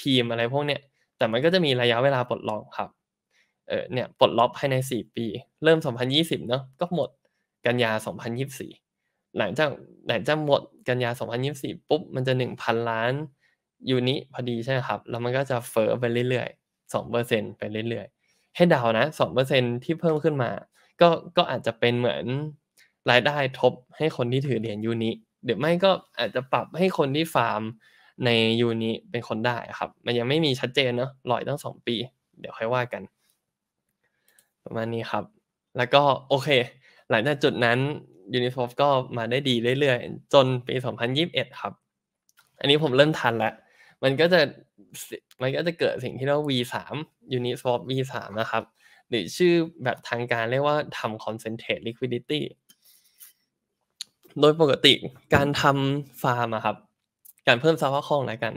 ทีมอะไรพวกเนี้ยแต่มันก็จะมีระยะเวลาปลดล็อกครับเออเนี่ยปลดล็อกภายในสี่ปี เริ่มสองพันยี่สิบเนาะก็หมดกันยา 2024 หลังจากหลังจากหมดกันยา 2024 ปุ๊บ มันจะ 1,000 ล้านยูนิพอดีใช่ไหมครับ แล้วมันก็จะเฟอร์ไปเรื่อยๆ 2%ไปเรื่อยๆ ให้ดาวนะ 2%ที่เพิ่มขึ้นมา ก็ ก็อาจจะเป็นเหมือนรายได้ทบให้คนที่ถือเหรียญยูนิหรือไม่ก็อาจจะปรับให้คนที่ฟาร์มในยูนิเป็นคนได้ครับ มันยังไม่มีชัดเจนเนาะลอยตั้ง 2 ปี เดี๋ยวค่อยว่ากัน ประมาณนี้ครับ แล้วก็โอเคหลังจากจุดนั้น Unisoft ก็มาได้ดีเรื่อยๆ จนปี 2021 ครับ อันนี้ผมเริ่มทันละมันก็จะมันก็จะเกิดสิ่งที่เรียกว่า V3 Uniswap V3 นะครับหรือชื่อแบบทางการเรียกว่าทำ concentrate liquidity โดยปกติการทำฟาร์มครับ การเพิ่มสภาพคล่องอลไรกัน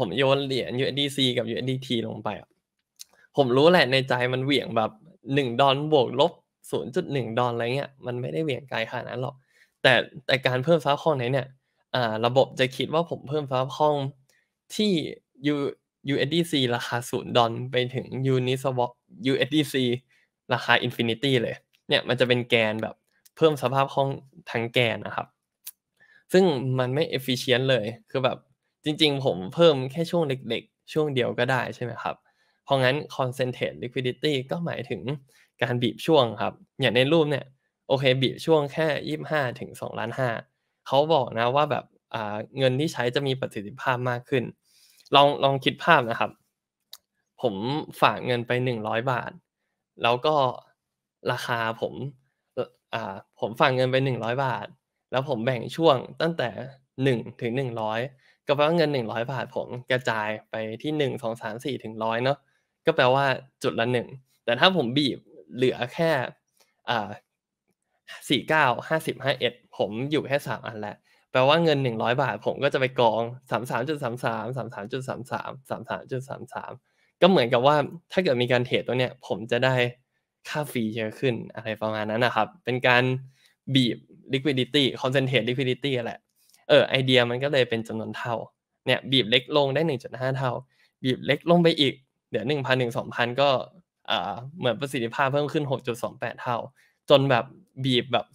ผมโยนเหรียญ USDC กับ USDT ลงไป ผมรู้แหละในใจมันเหวี่ยงแบบ 1 ดอลบวกลบศูนย์จุดหนึ่งดอลอะไรเงี้ยมันไม่ได้เหวี่ยงไกลขนาดนั้นหรอก แต่แต่การเพิ่มฟ้าคล่องไหนเนี่ยระบบจะคิดว่าผมเพิ่มฟ้าคล่อง ที่ U USDC ราคาศูนย์ดอลไปถึง Uniswap USDC ราคาอินฟินิตี้เลยเนี่ยมันจะเป็นแกนแบบเพิ่มสภาพคล่องทั้งแกนนะครับ ซึ่งมันไม่ e f ฟ i เ i นต์เลยคือแบบจริง ๆ ผมเพิ่มแค่ช่วงเล็กๆ ช่วงเดียวก็ได้ใช่ไหมครับ เพราะงั้น concentrate liquidity ก็หมายถึงการบีบช่วงครับอย่างในรูปเนี่ย โอเค บีบช่วงแค่ยี่ห้าถึงสองล้านห้าเขาบอกนะว่าแบบเงินที่ใช้จะมีประสิทธิภาพมากขึ้น ลองลองคิดภาพนะครับ ผมฝากเงินไปหนึ่งร้อยบาท แล้วก็ราคาผมผมฝากเงินไปหนึ่งร้อยบาท แล้วผมแบ่งช่วงตั้งแต่หนึ่งถึงหนึ่งร้อยก็แปลว่าเงินหนึ่งร้อยบาทผมกระจายไปที่หนึ่งสองสามสี่ถึงร้อยเนาะก็แปลว่าจุดละหนึ่งแต่ถ้าผมบีบเหลือแค่สี่เก้าห้าสิบห้าเอ็ดผมอยู่แค่สามอันแหละ แปลว่าเงินหนึ่งร้อยบาท ผมก็จะไปกองสามสามจุดสามสามสามสามจุดสามสามสามสามจุดสามสามก็เหมือนกับว่าถ้าเกิดมีการเทรดตัวเนี้ยผมจะได้ค่าฟรีเยอะขึ้นอะไรประมาณนั้นนะครับ เป็นการบีบ liquidity concentrate liquidity แหละ เออไอเดียมันก็เลยเป็นจำนวนเท่า เนี่ยบีบเล็กลงได้ 1.5 เท่า บีบเล็กลงไปอีก เดี๋ยวหหนนนึ่งพัึ่งสองพันก็เหมือนประสิทธิภาพเพิ่มขึ้น 6.28 เท่า จนแบบบีบแบบ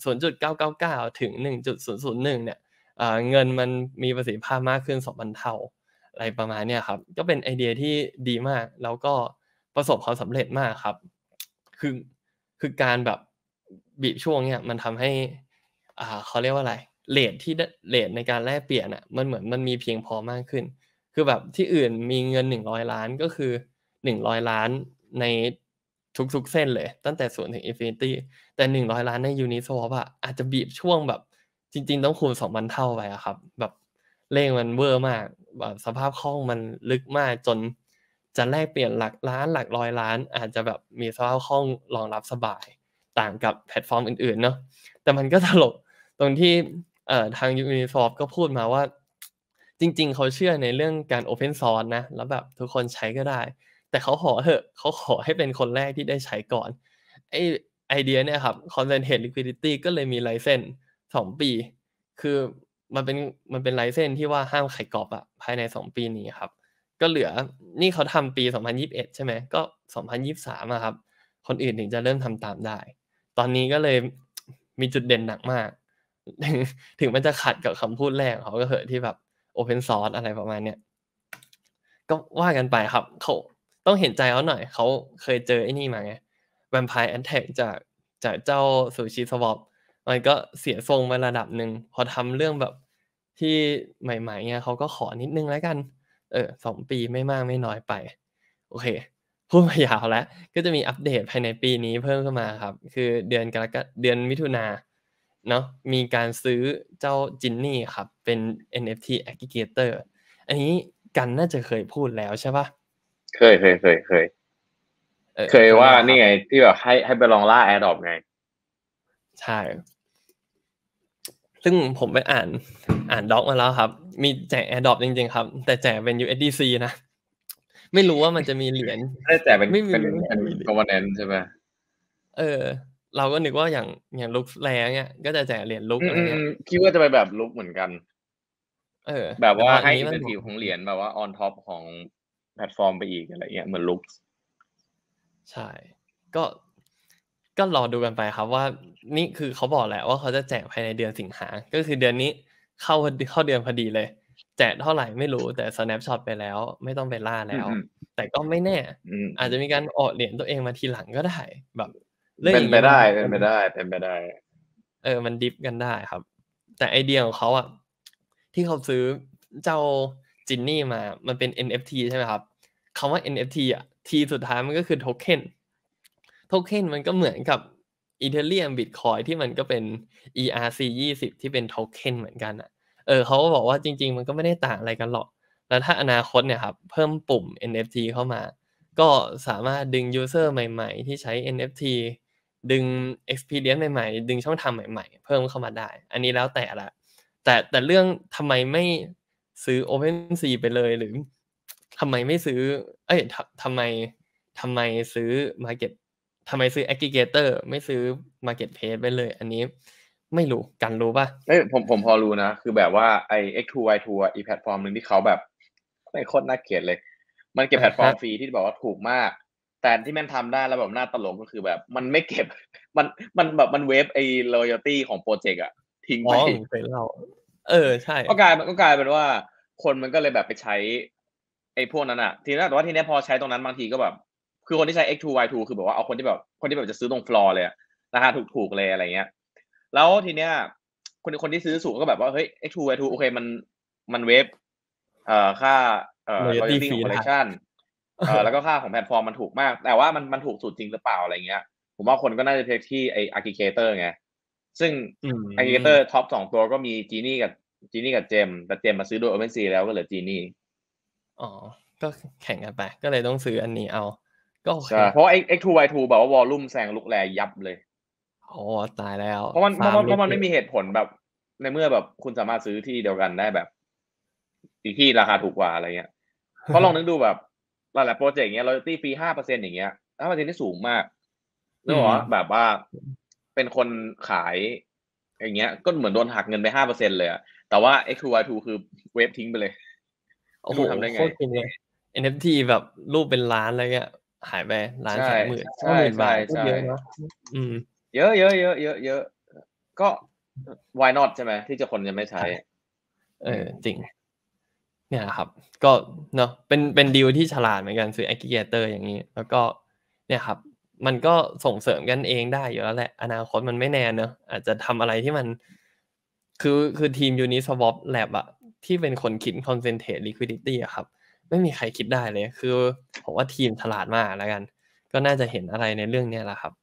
0.999 ถึง 1.001 เนี่ยเงินมันมีประสิทธิภาพมากขึ้น2,000เท่าอะไรประมาณเนี่ยครับ ก็เป็นไอเดียที่ดีมาก แล้วก็ประสบความสำเร็จมากครับ คือคือการแบบบีบช่วงเนี่ยมันทำให้อ่าเขาเรียกว่าอะไรเลทที่เลทในการแลกเปลี่ยนอ่ะมันเหมือนมันมีเพียงพอมากขึ้น คือแบบที่อื่นมีเงิน 100 ล้านก็คือ 100 ล้านในทุกๆ เส้นเลย ตั้งแต่ส่วนถึงอินฟินิตี้แต่หนึ่งร้อยล้านในยูนิสวอปอะอาจจะบีบช่วงแบบจริงๆ ต้องคูณสองพันเท่าไปอะครับแบบเลขมันเวอร์มากแบบสภาพคล่องมันลึกมากจนจะแลกเปลี่ยนหลักล้านหลักร้อยล้าน อาจจะแบบมีสภาพคล่องรองรับสบายต่างกับแพลตฟอร์มอื่นๆเนาะแต่มันก็ตลกตรงที่เอ่อทางยูนิฟอร์ก็พูดมาว่า จริงๆเขาเชื่อในเรื่องการโอเพนซอร์สนะ แล้วแบบทุกคนใช้ก็ได้แต่เขาขอเถอะเขาขอให้เป็นคนแรกที่ได้ใช้ก่อนไอไอเดียเนี่ยครับ concentrate liquidity ก็เลยมีไลเซนสองปี คือมันเป็นมันเป็นไลเซนที่ว่าห้ามขกรอบอะภายในสองปีนี้ครับ ก็เหลือนี่เขาทำปี 2021 ใช่ไหมก็ 2023อะครับคนอื่นถึงจะเริ่มทำตามได้ ตอนนี้ก็เลยมีจุดเด่นหนักมาก ถึงมันจะขัดกับคำพูดแรกเขาก็เหอะที่แบบ Open Source อะไรประมาณเนี้ยก็ว่ากันไปครับเขาต้องเห็นใจเขาหน่อยเขาเคยเจอไอ้นี่มาไงแวมไพร์แอนแทกจากจากเจ้าสูชิสวอปมันก็เสียทรงมาระดับหนึ่งพอทำเรื่องแบบที่ใหม่ ๆเนี่ยเขาก็ขอนิดนึงแล้วกัน เออสองปีไม่มากไม่น้อยไป โอเค พูดมายาวแล้วก็จะมีอัปเดตภายในปีนี้เพิ่มขึ้นมาครับ คือเดือนกรกฎเดือนมิถุนาเนาะมีการซื้อเจ้าจินนี่ครับเป็น NFT aggregator อันนี้กันน่าจะเคยพูดแล้วใช่ปะ่ะเคยเคยเคยเคยเคยว่านี่ไง ที่แบบให้ให้ไปลองล่าแอร์ดอปไง ใช่ ซึ่งผมไปอ่าน อ่านด็อกมาแล้วครับ มีแจกแอร์ดอปจริงๆครับ แต่แจกเป็น USDC นะ ไม่รู้ว่ามันจะมีเหรียญไม่แจกเป็นม่มีเป็นคอมมานนใช่ไหมเออเราก็นึกว่าอย่างอย่างลุกแรงเนี้ยก็จะแจกเหรียญลุกเียคิดว่าจะไปแบบลุกเหมือนกัน เออ แบบว่าให้อเทอรทีของเหรียญแบบว่าออนท็อปของแพลตฟอร์มไปอีก อะไรเงี้ยเหมือนลุก ใช่ ก็ก็รอดูกันไปครับว่านี่คือเขาบอกแหละว่าเขาจะแจกภายในเดือนสิงหาก็คือเดือนนี้เข้าเข้าเดือนพอดีเลย แจกเท่าไหร่ไม่รู้ แต่ snapshot ไปแล้ว ไม่ต้องไปล่าแล้ว แต่ก็ไม่แน่ อาจจะมีการออกเหรียญตัวเองมาทีหลังก็ได้แบบเเป็นไปได้เป็นไปได้ เป็นไปได้ เออ มันดิฟกันได้ครับ แต่ไอเดียของเขาอ่ะที่เขาซื้อเจ้าจินนี่มามันเป็น NFT ใช่ไหมครับคำว่า NFT อ่ะ T สุดท้ายมันก็คือโทเค็น โทเค็นมันก็เหมือนกับอีเทเรียมบิตคอยที่มันก็เป็น ERC 20 ที่เป็นโทเค็นเหมือนกันอ่ะ เออเขาก็บอกว่าจริงๆ มันก็ไม่ได้ต่างอะไรกันหรอก แล้วถ้าอนาคตเนี่ยครับเพิ่มปุ่ม NFT เข้ามา ก็สามารถดึงยูเซอร์ใหม่ๆ ที่ใช้ NFT ดึง experience ใหม่ๆดึงช่องทางใหม่ ๆ เพิ่มเข้ามาได้ อันนี้แล้วแต่ละ แต่แต่เรื่องทำไมไม่ซื้อ o p e n s e ีไปเลยหรือทำไมไม่ซื้อ เอ้ยทำไมทำไมซื้อ Market ทำไมซื้อ Aggregator ไม่ซื้อ Marketplace ไปเลยอันนี้ ไม่รู้กันรู้ป่ะเอ้ยผมผมพอรู้นะ คือแบบว่าไอ X2 Y2 อีแพลตฟอร์มหนึ่งที่เขาแบบ ไม่โคตรน่าเกลียดเลย มันเก็บแพลตฟอร์มฟรีที่บอกว่าถูกมาก แต่ที่แม่นทำได้แล้วแบบน่าตลกก็คือแบบ มันไม่เก็บมันมันแบบมันเวฟไอ้ l อยตี้ของโปรเจกต์อะทิ้งไปเออใช่ก็กลายก็กลายเป็นว่าคนมันก็เลยแบบไปใช้ไอ้พวกนั้นอ่ะ ทีนี้แต่ว่าทีนี้พอใช้ตรงนั้นบางทีก็แบบ คือคนที่ใช้ x2 y2 คือแบบว่าเอาคนที่แบบคนที่แบบจะซื้อตรงฟลอร์เลยราคาถูกๆเลยอะไรเงี้ย แล้วทีเนี้ยคนคนที่ซื้อสูงก็แบบว่าเฮ้ย x2 y2 โอเคมันมันเวฟเอ่อค่าเอ่อ royalty อง collection เออแล้วก็ค่าของแพลตฟอร์มมันถูกมาก แต่ว่ามันมันถูกสุดจริงหรือเปล่าอะไรเงี้ยผมว่าคนก็น่าจะเทคที่ไออาร์กิเคเตอร์ไงซึ่งไอเกเตอร์ท็อปสองตัวก็มีจีนี่กับจีนี่กับเจมแต่เจมมาซื้อด้วยโอเมนซีแล้วก็เหลือจีนี่อ๋อ ก็แข่งกันไปก็เลยต้องซื้ออันนี้เอาก็โอเคเพราะไอเอ็กทูไวทูบอกว่าวอลลุ่มแซงลุกแลยับเลย อ๋อ ตายแล้วเพราะมันเพราะมันเพราะมันไม่มีเหตุผลแบบในเมื่อแบบคุณสามารถซื้อที่เดียวกันได้แบบอีกที่ราคาถูกกว่าอะไรเงี้ยเพราะลองนึกดูแบบหลายๆโปรเจกต์เงี้ยรอยตี้ฟรีห้าเปอร์เซ็นต์อย่างเงี้ยถ้าเปอร์เซ็นต์ที่สูงมากนึกอ่าแบบว่าเป็นคนขายอย่างเงี้ย ก็เหมือนโดนหักเงินไปห้าเปอร์เซ็นเลยอะแต่ว่า X2Y2 คือเวฟทิ้งไปเลยโอ้โหทำได้ไง NFT แบบรูปเป็นล้านอะไรเงี้ยหายไปล้านสามหมื่นสามหมื่นบาทเยอะนะเยอะเยอะเยอะเยอะเยอะก็ why not ใช่ไหมที่จะคนจะไม่ใช้ เออจริง เนี่ยครับ ก็เนาะเป็นเป็นดีลที่ฉลาดเหมือนกันซื้อ aggregator อย่างนี้ แล้วก็ เนี่ยครับมันก็ส่งเสริมกันเองได้อยู่แล้วแหละ อนาคตมันไม่แน่เนอะอาจจะทำอะไรที่มันคือคือทีมยูนิสวอปแลบอะที่เป็นคนคิดคอนเซนเทรตลิควิดิตี้อะครับ ไม่มีใครคิดได้เลย คือผมว่าทีมฉลาดมากแล้วกัน ก็น่าจะเห็นอะไรในเรื่องนี้แหละครับ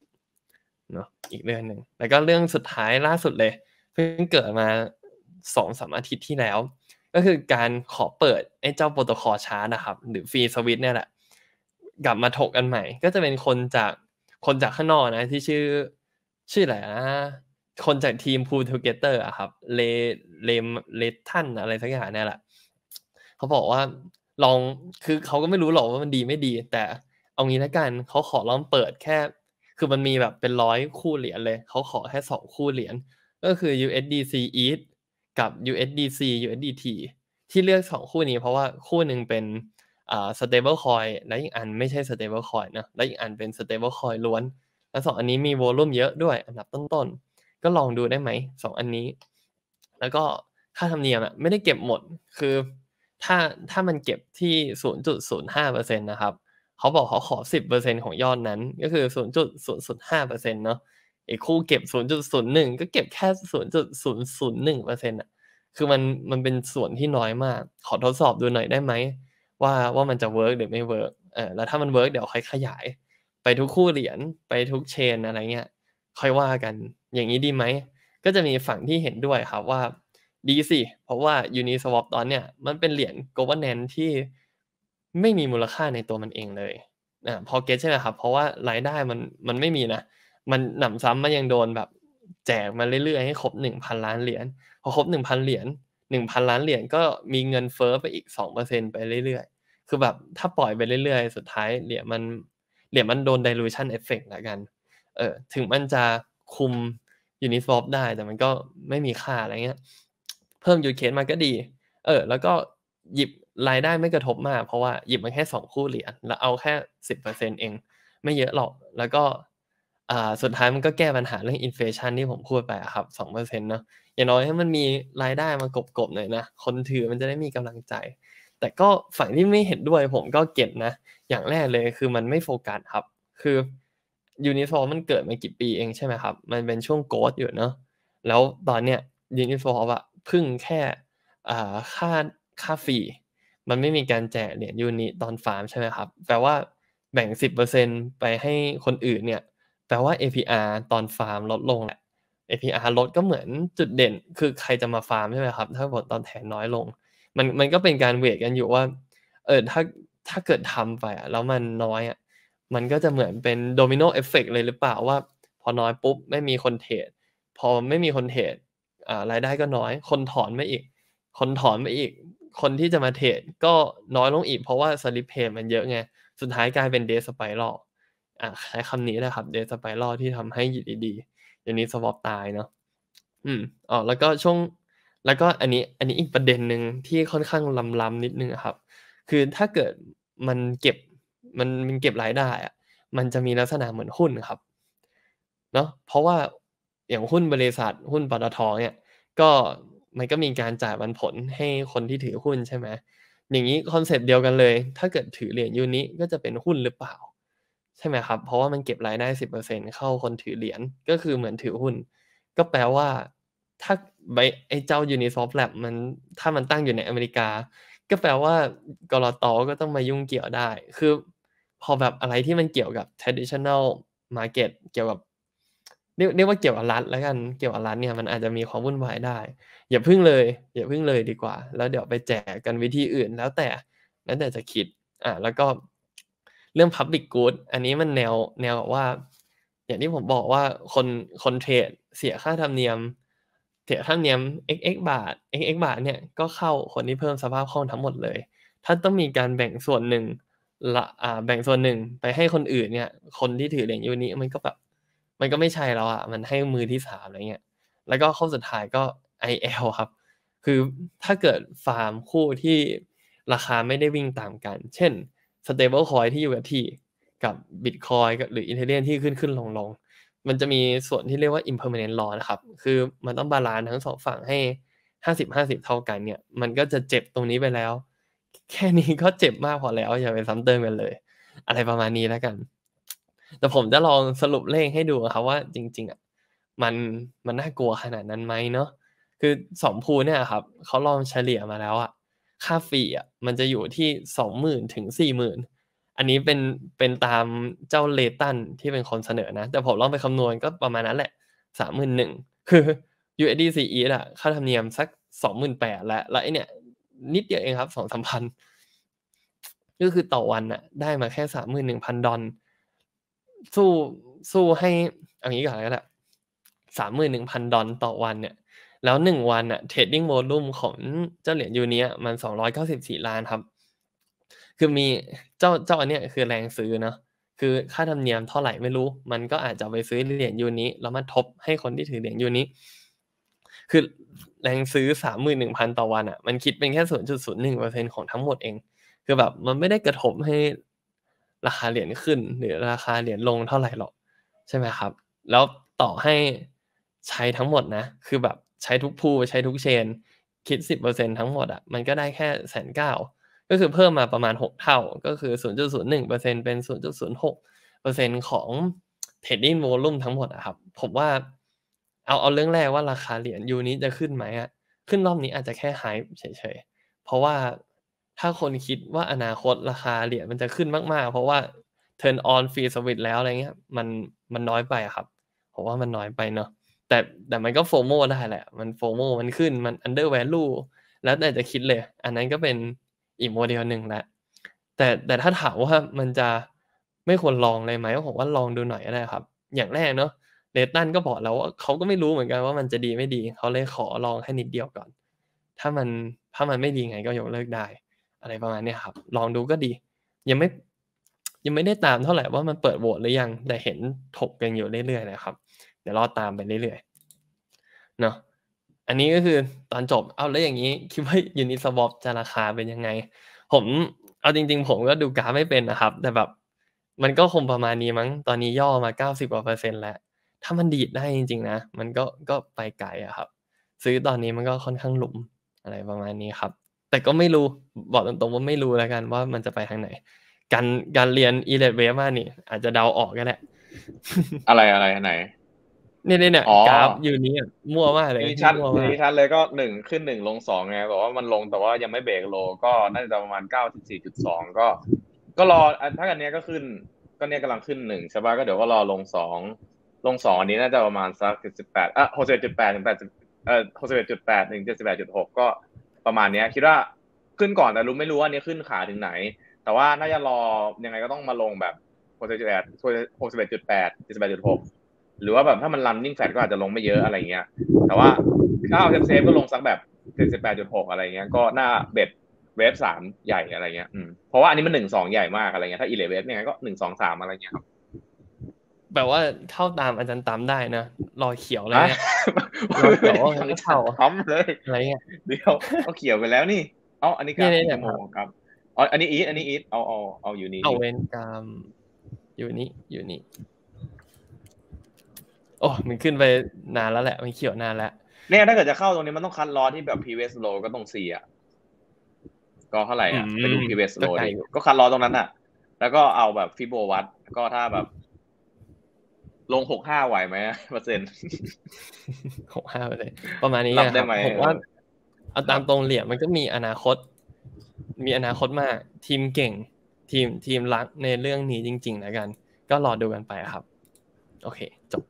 เนาะอีกเรื่องหนึ่งแล้วก็เรื่องสุดท้ายล่าสุดเลย เพิ่งเกิดมาสองสามอาทิตย์ที่แล้ว ก็คือการขอเปิดไอ้เจ้าโปรโตคอลชาร์ตนะครับหรือฟรีสวิตเนี่ยแหละ กลับมาถกกันใหม่ ก็จะเป็นคนจากคนจากข้างนอกนะที่ชื่อ ชื่ออะไรนะคนจากทีมพูทูเกเตอร์อะครับเลเลมเลทันอะไรสักอย่างนี่แหละเขาบอกว่าลองคือเขาก็ไม่รู้หรอกว่ามันดีไม่ดี แต่เอางี้แล้วกันเขาขอลองเปิดแค่คือมันมีแบบเป็นร้อยคู่เหรียญเลย เขาขอแค่สองคู่เหรียญก็คือ USDC ETH กับ USDC USDT ที่เลือกสองคู่นี้ เพราะว่าคู่หนึ่งเป็น่สเตเบิลคอยและอีกอันไม่ใช่สเตเบิลคอยนะและอีกอันเป็นสเตเบิลคอยล้วน และสองอันนี้มีโวลุ่มเยอะด้วยอันดับต้นๆก็ลองดูได้ไหมสองอันนี้ แล้วก็ค่าธรรมเนียมอะไม่ได้เก็บหมดคือถ้าถ้ามันเก็บที่ 0.05%นะครับเขาบอกเขาขอ 10%ของยอดนั้น ก็คือ 0.005%เนาะอ้กคู่เก็บ0.01 ก็เก็บแค่ 0.001%อ่ะคือมันมันเป็นส่วนที่น้อยมากขอทดสอบดูหน่อยได้ไหมว่าว่ามันจะเวิร์กหรือไม่เวิร์กเออแล้วถ้ามันเวิร์กเดี๋ยวค่อยขยาย ไปทุกคู่เหรียญไปทุกเชนอะไรเงี้ยค่อยว่ากันอย่างนี้ดีไหมก็จะมีฝั่งที่เห็นด้วยครับว่าดีสิเพราะว่า Uniswap ตอนเนี้ยมันเป็นเหรียญ governance ที่ไม่มีมูลค่าในตัวมันเองเลยนะพอเก็ตใช่ไหมครับเพราะว่ารายได้มันมันไม่มีนะมันหนำซ้ำมันยังโดนแบบ แจกมาเรื่อยๆให้ครบ 1,000 ล้านเหรียญพอครบ 1,000เหรียญหนึ่งพันล้านเหรียญก็มีเงินเฟอ้อไปอีกสอองเเปร์ซ็นไปเรื่อยๆ คือแบบถ้าปล่อยไปเรื่อยๆ สุดท้ายเหรียญมันเหรียญมันโดน dilution effect ละกัน เออถึงมันจะคุมยูนิฟอร์มได้แต่มันก็ไม่มีค่าอะไรเงี้ย เพิ่มยูเคสมาก็ดี เออแล้วก็หยิบรายได้ไม่กระทบมากเพราะว่าหยิบมาแค่สองคู่เหรียญ แล้วเอาแค่สิบเปอร์เซ็นเอง ไม่เยอะหรอกแล้วก็อ่าสุดท้ายมันก็แก้ปัญหาเรื่องอินฟลชันที่ผมพูดไปครับสองเปอร์เซ็นต์เนาะอย่างน้อยให้มันมีรายได้มากบๆหน่อยนะ คนถือมันจะได้มีกำลังใจ แต่ก็ฝั่งที่ไม่เห็นด้วยผมก็เก็บนะ อย่างแรกเลยคือมันไม่โฟกัสครับ คือยูนิฟอร์มมันเกิดมากี่ปีเองใช่ไหมครับ มันเป็นช่วงโกดอยู่เนาะแล้วตอนเนี้ยยูนิฟอร์มอะพึ่งแค่ค่าค่าฟรีมันไม่มีการแจกเหรียญยูนิตอนฟาร์มใช่ไหมครับ แปลว่าแบ่ง 10%ไปให้คนอื่นเนี่ยแปลว่า APR ตอนฟาร์ม ลดลงแหละ APR ลดก็เหมือนจุดเด่นคือใครจะมาฟาร์มใช่ไหมครับ ถ้าผลตอบแทนน้อยลงมันมันก็เป็นการเวทกันอยู่ว่าเออถ้าถ้าเกิดทำไปอ่ะแล้วมันน้อยอ่ะมันก็จะเหมือนเป็นโดมิโนเอฟเฟกเลยหรือเปล่าว่าพอน้อยปุ๊บ ไม่มีคนเทรดพอไม่มีคนเทรดอ่ารายได้ก็น้อย คนถอนไม่อีก คนถอนไม่อีก คนที่จะมาเทรดก็น้อยลงอีก เพราะว่าสลิปเพย์มันเยอะไงสุดท้ายกลายเป็นเดสไปรอลอ่าใช้คำนี้นะครับเดสไปรอลที่ทำให้ยดีๆเดี๋ยวนี้สวอปตายเนาะอืมอ๋อ แล้วก็ช่วง แล้วก็อันนี้ อันนี้อีกประเด็นหนึ่งที่ค่อนข้างลำลำนิดนึงครับ คือถ้าเกิดมันเก็บ มันมันเก็บรายได้อะมันจะมีลักษณะเหมือนหุ้นครับ เนาะ เพราะว่าอย่างหุ้นบริษัทหุ้นปตทเนี่ย ก็มันก็มีการจ่ายันผลให้คนที่ถือหุ้นใช่ไหมอย่างนี้คอนเซปต์เดียวกันเลย ถ้าเกิดถือเหรียญยูนิก็จะเป็นหุ้นหรือเปล่าใช่ไหมครับ เพราะว่ามันเก็บรายได้สิบเปอร์เซ็นเข้าคนถือเหรียญ ก็คือเหมือนถือหุ้น ก็แปลว่าถ้าไอ้เจ้ายูนิซอฟแลบมันถ้ามันตั้งอยู่ในอเมริกา ก็แปลว่ากรอตอก็ต้องมายุ่งเกี่ยวได้ คือพอแบบอะไรที่มันเกี่ยวกับ traditional market เกี่ยวกับเรียกว่าเกี่ยวกับรัฐแล้วกัน เกี่ยวกับรัฐเนี่ยมันอาจจะมีความวุ่นวายได้อย่าพึ่งเลยอย่าพึ่งเลยดีกว่า แล้วเดี๋ยวไปแจกกันวิธีอื่นแล้วแต่แล้วแต่จะคิด อ่าแล้วก็เรื่อง Public Good อันนี้มันแนวแนวว่า อย่างที่ผมบอกว่าคนคนเทรดเสียค่าธรรมเนียมเสียค่าธรรมเนียม xx บาท xx บาทเนี่ยก็เข้าคนที่เพิ่มสภาพคล่องทั้งหมดเลย ถ้าต้องมีการแบ่งส่วนหนึ่งละอ่าแบ่งส่วนหนึ่งไปให้คนอื่นเนี่ยคนที่ถือเหรียญยูนี้มันก็แบบมันก็ไม่ใช่แล้วอ่ะมันให้มือที่สามอะไรเงี้ยแล้วก็ข้อสุดท้ายก็ IL ครับ คือถ้าเกิดฟาร์มคู่ที่ราคาไม่ได้วิ่งตามกัน เช่นสเตเบิลคอยที่อยู่กับที่กับบิตคอยหรืออินเท e ร e u นที่ขึ้นขึ้นลงลงมันจะมีส่วนที่เรียกว่าอิมเพอร์เมนต์ลอนะครับ คือมันต้องบาลานซ์ทั้งสองฝั่งให้ห้าสิบห้าสิบเท่ากันเนี่ย มันก็จะเจ็บตรงนี้ไปแล้ว แค่นี้ก็เจ็บมากพอแล้ว อย่าไปซ้ำเติมกันเลย อะไรประมาณนี้แล้วกัน แต่ผมจะลองสรุปเลขให้ดูครับว่าจริง ๆอ่ะมันมันน่ากลัวขนาดนั้นไหมเนาะคือสองพูเนี่ยครับเขาลองเฉลี่ยมาแล้วอ่ะค่าฟรีอ่ะมันจะอยู่ที่สองหมื่นถึงสี่หมื่นอันนี้เป็นเป็นตามเจ้าเลตันที่เป็นคนเสนอนะ แต่ผมลองไปคำนวณก็ประมาณนั้นแหละสามหมื่นหนึ่งคือ USDCE อ่ะค่าธรรมเนียมสักสองหมื่นแปดและแล้วไอเนี่ย นิดเดียวเองครับสองสามพันก็คือต่อวันอะได้มาแค่สามหมื่นหนึ่งพันดอลสู้สู้ให้อันนี้ก่อนก็ไล้สามหมื่นหนึ่งพันดอลต่อวันเนี่ยแล้วหนึ่งวันอะเทรดดิ้งโวลุ่มของเจ้าเหรียญยูเนี้ยมันสองร้อยเก้าสิบสี่ล้านครับคือมีเจ้าเจ้าอันเนี้ยคือแรงซื้อเนาะคือค่าธรรมเนียมเท่าไหร่ไม่รู้ มันก็อาจจะไปซื้อเหรียญยูนี้แล้วมาทบให้คนที่ถือเหรียญยูนี้คือแรงซื้อสามหมื่นหนึ่งพันต่อวันอะ่ะมันคิดเป็นแค่ศูนย์จุดศูนย์หนึ่งเปอร์เซ็นของทั้งหมดเอง คือแบบมันไม่ได้กระทบให้ราคาเหรียญขึ้น หรือราคาเหรียญลงเท่าไหร่หรอกใช่ไหมครับ แล้วต่อให้ใช้ทั้งหมดนะ คือแบบใช้ทุกพูใช้ทุกเชน คิด 10%ทั้งหมดอะ่ะ มันก็ได้แค่แสนเก้าก็คือเพิ่มมาประมาณ 6 เท่า ก็คือ 0.01%เป็น 0.06%ของทรด d i n g volume ทั้งหมดอะครับ ผมว่า เอา เอาเรื่องแรกว่าราคาเหรียญยูนี้จะขึ้นไหมอะขึ้นรอบนี้อาจจะแค่ไฮเฉยๆ เพราะว่าถ้าคนคิดว่าอนาคตราคาเหรียญมันจะขึ้นมากๆ เพราะว่า turn on free switch แล้วอะไรเงี้ย มัน มันน้อยไปครับผมว่ามันน้อยไปเนาะแต่แต่มันก็โฟโมได้แหละมันโฟโมมันขึ้นมันอันเดอร์แวลูแล้วแต่จะคิดเลย อันนั้นก็เป็นอีกโมเดลหนึ่งแหละแต่แต่ถ้าถามว่ามันจะไม่ควรลองเลยไหมผมว่าลองดูหน่อยก็ได้ครับ อย่างแรกเนาะเลตันก็บอกแล้วว่าเขาก็ไม่รู้เหมือนกันว่ามันจะดีไม่ดีเขาเลยขอลองแค่นิดเดียวก่อน ถ้ามันถ้ามันไม่ดีไงก็ยกเลิกได้ อะไรประมาณนี้ครับลองดูก็ดี ยังไม่ยังไม่ได้ตามเท่าไหร่ว่ามันเปิดโหวตหรือยังแต่เห็นถกกันอยู่เรื่อยๆนะครับี๋ยวรอตามไปเรื่อยๆ เนาะ อันนี้ก็คือตอนจบ เอาแล้วอย่างนี้คิดว่ายูนิสวอปจะราคาเป็นยังไง ผม เอาจริงๆ ผมก็ดูกราฟไม่เป็นนะครับ แต่แบบมันก็คงประมาณนี้มั้ง ตอนนี้ย่อมา90กว่าเปอร์เซ็นต์แล้ว ถ้ามันดีดได้จริง ๆนะ มันก็ก็ไปไกลอะครับ ซื้อตอนนี้มันก็ค่อนข้างหลุมอะไรประมาณนี้ครับ แต่ก็ไม่รู้บอกตรงๆว่าไม่รู้แล้วกัน ว่ามันจะไปทางไหน การการเรียนอีเลดเวมานี่ อาจจะเดาออกก็หละ อะไรอะไรไหนเนี่ยเนี่ยกราฟอยู่นี้มั่วมากเลยนี่ชัดนี่ชัดเลยก็หนึ่งขึ้นหนึ่งลงสองไงบอกว่ามันลงแต่ว่ายังไม่เบรกโลก็น่าจะประมาณเก้าสิบสี่จุดสองก็ ก็รอถ้าอันเนี้ยก็ขึ้น ก็เนี้ยกำลังขึ้นหนึ่งใช่ป่ะก็เดี๋ยวก็รอลงสองลงสองอันนี้น่าจะประมาณสักเจ็ดสิบแปดอ่ะหกสิบเอ็ดจุดแปดถึงแปดเอ่อหกสิบเอ็ดจุดแปดถึงเจ็ดสิบแปดจุดหกก็ประมาณเนี้ยคิดว่าขึ้นก่อนแต่รู้ไม่รู้ว่านี้ขึ้นขาถึงไหน แต่ว่าน่าจะรอยังไงก็ต้องมาลงแบบหกสิบเอ็ดหกสิบเอ็ดจุดแปดเจ็ดสิบแปดจุดหกหรือว่าแบบถ้ามัน running flat ก็อาจจะลงไม่เยอะอะไรเงี้ย แต่ว่าถ้าเอาเซฟก็ลงสักแบบสิบแปดจุดหกอะไรเงี้ย ก็หน้าเบ็ดเวฟสามใหญ่อะไรเงี้ย อืม เพราะว่าอันนี้มันหนึ่งสองใหญ่มากอะไรเงี้ย ถ้าอีเลเวฟเนี่ยก็หนึ่งสองสามอะไรเงี้ยครับแบบว่าเท่าตามอาจารย์ตามได้นะ รอยเขียวอะไรเงี้ยรอยเขียวเข่าทั้มเลยอะไรเงี้ยเดี๋ยวเอาเขียวไปแล้วนี่ เอาอันนี้การชั่วโมงครับ อ๋ออันนี้อีทอันนี้อีทเอาเอาเอาอยู่นี่เอาเวนกรรมอยู่นี่อยู่นี่โอ้มันขึ้นไปนานแล้วแหละ มันเขียวนานแล้วเนี่ยถ้าเกิดจะเข้าตรงนี้มันต้องคัดล้อที่แบบ previous low ก็ต้องสี่อ่ะ ก็เท่าไหร่อ่ะไปดู previous low ก็คัดล้อตรงนั้นอ่ะ แล้วก็เอาแบบฟิโบวัดก็ถ้าแบบ ลงหกห้าไหวไหมเปอร์เซ็นต์หกห้าเปเลย ประมาณนี้นะครับผมว่า เอาตามตรงเหลี่ยมมันก็มีอนาคต มีอนาคตมาก ทีมเก่งทีมทีมรักในเรื่องนี้จริงๆแล้วกัน ก็รอดูกันไปครับ โอเค จบ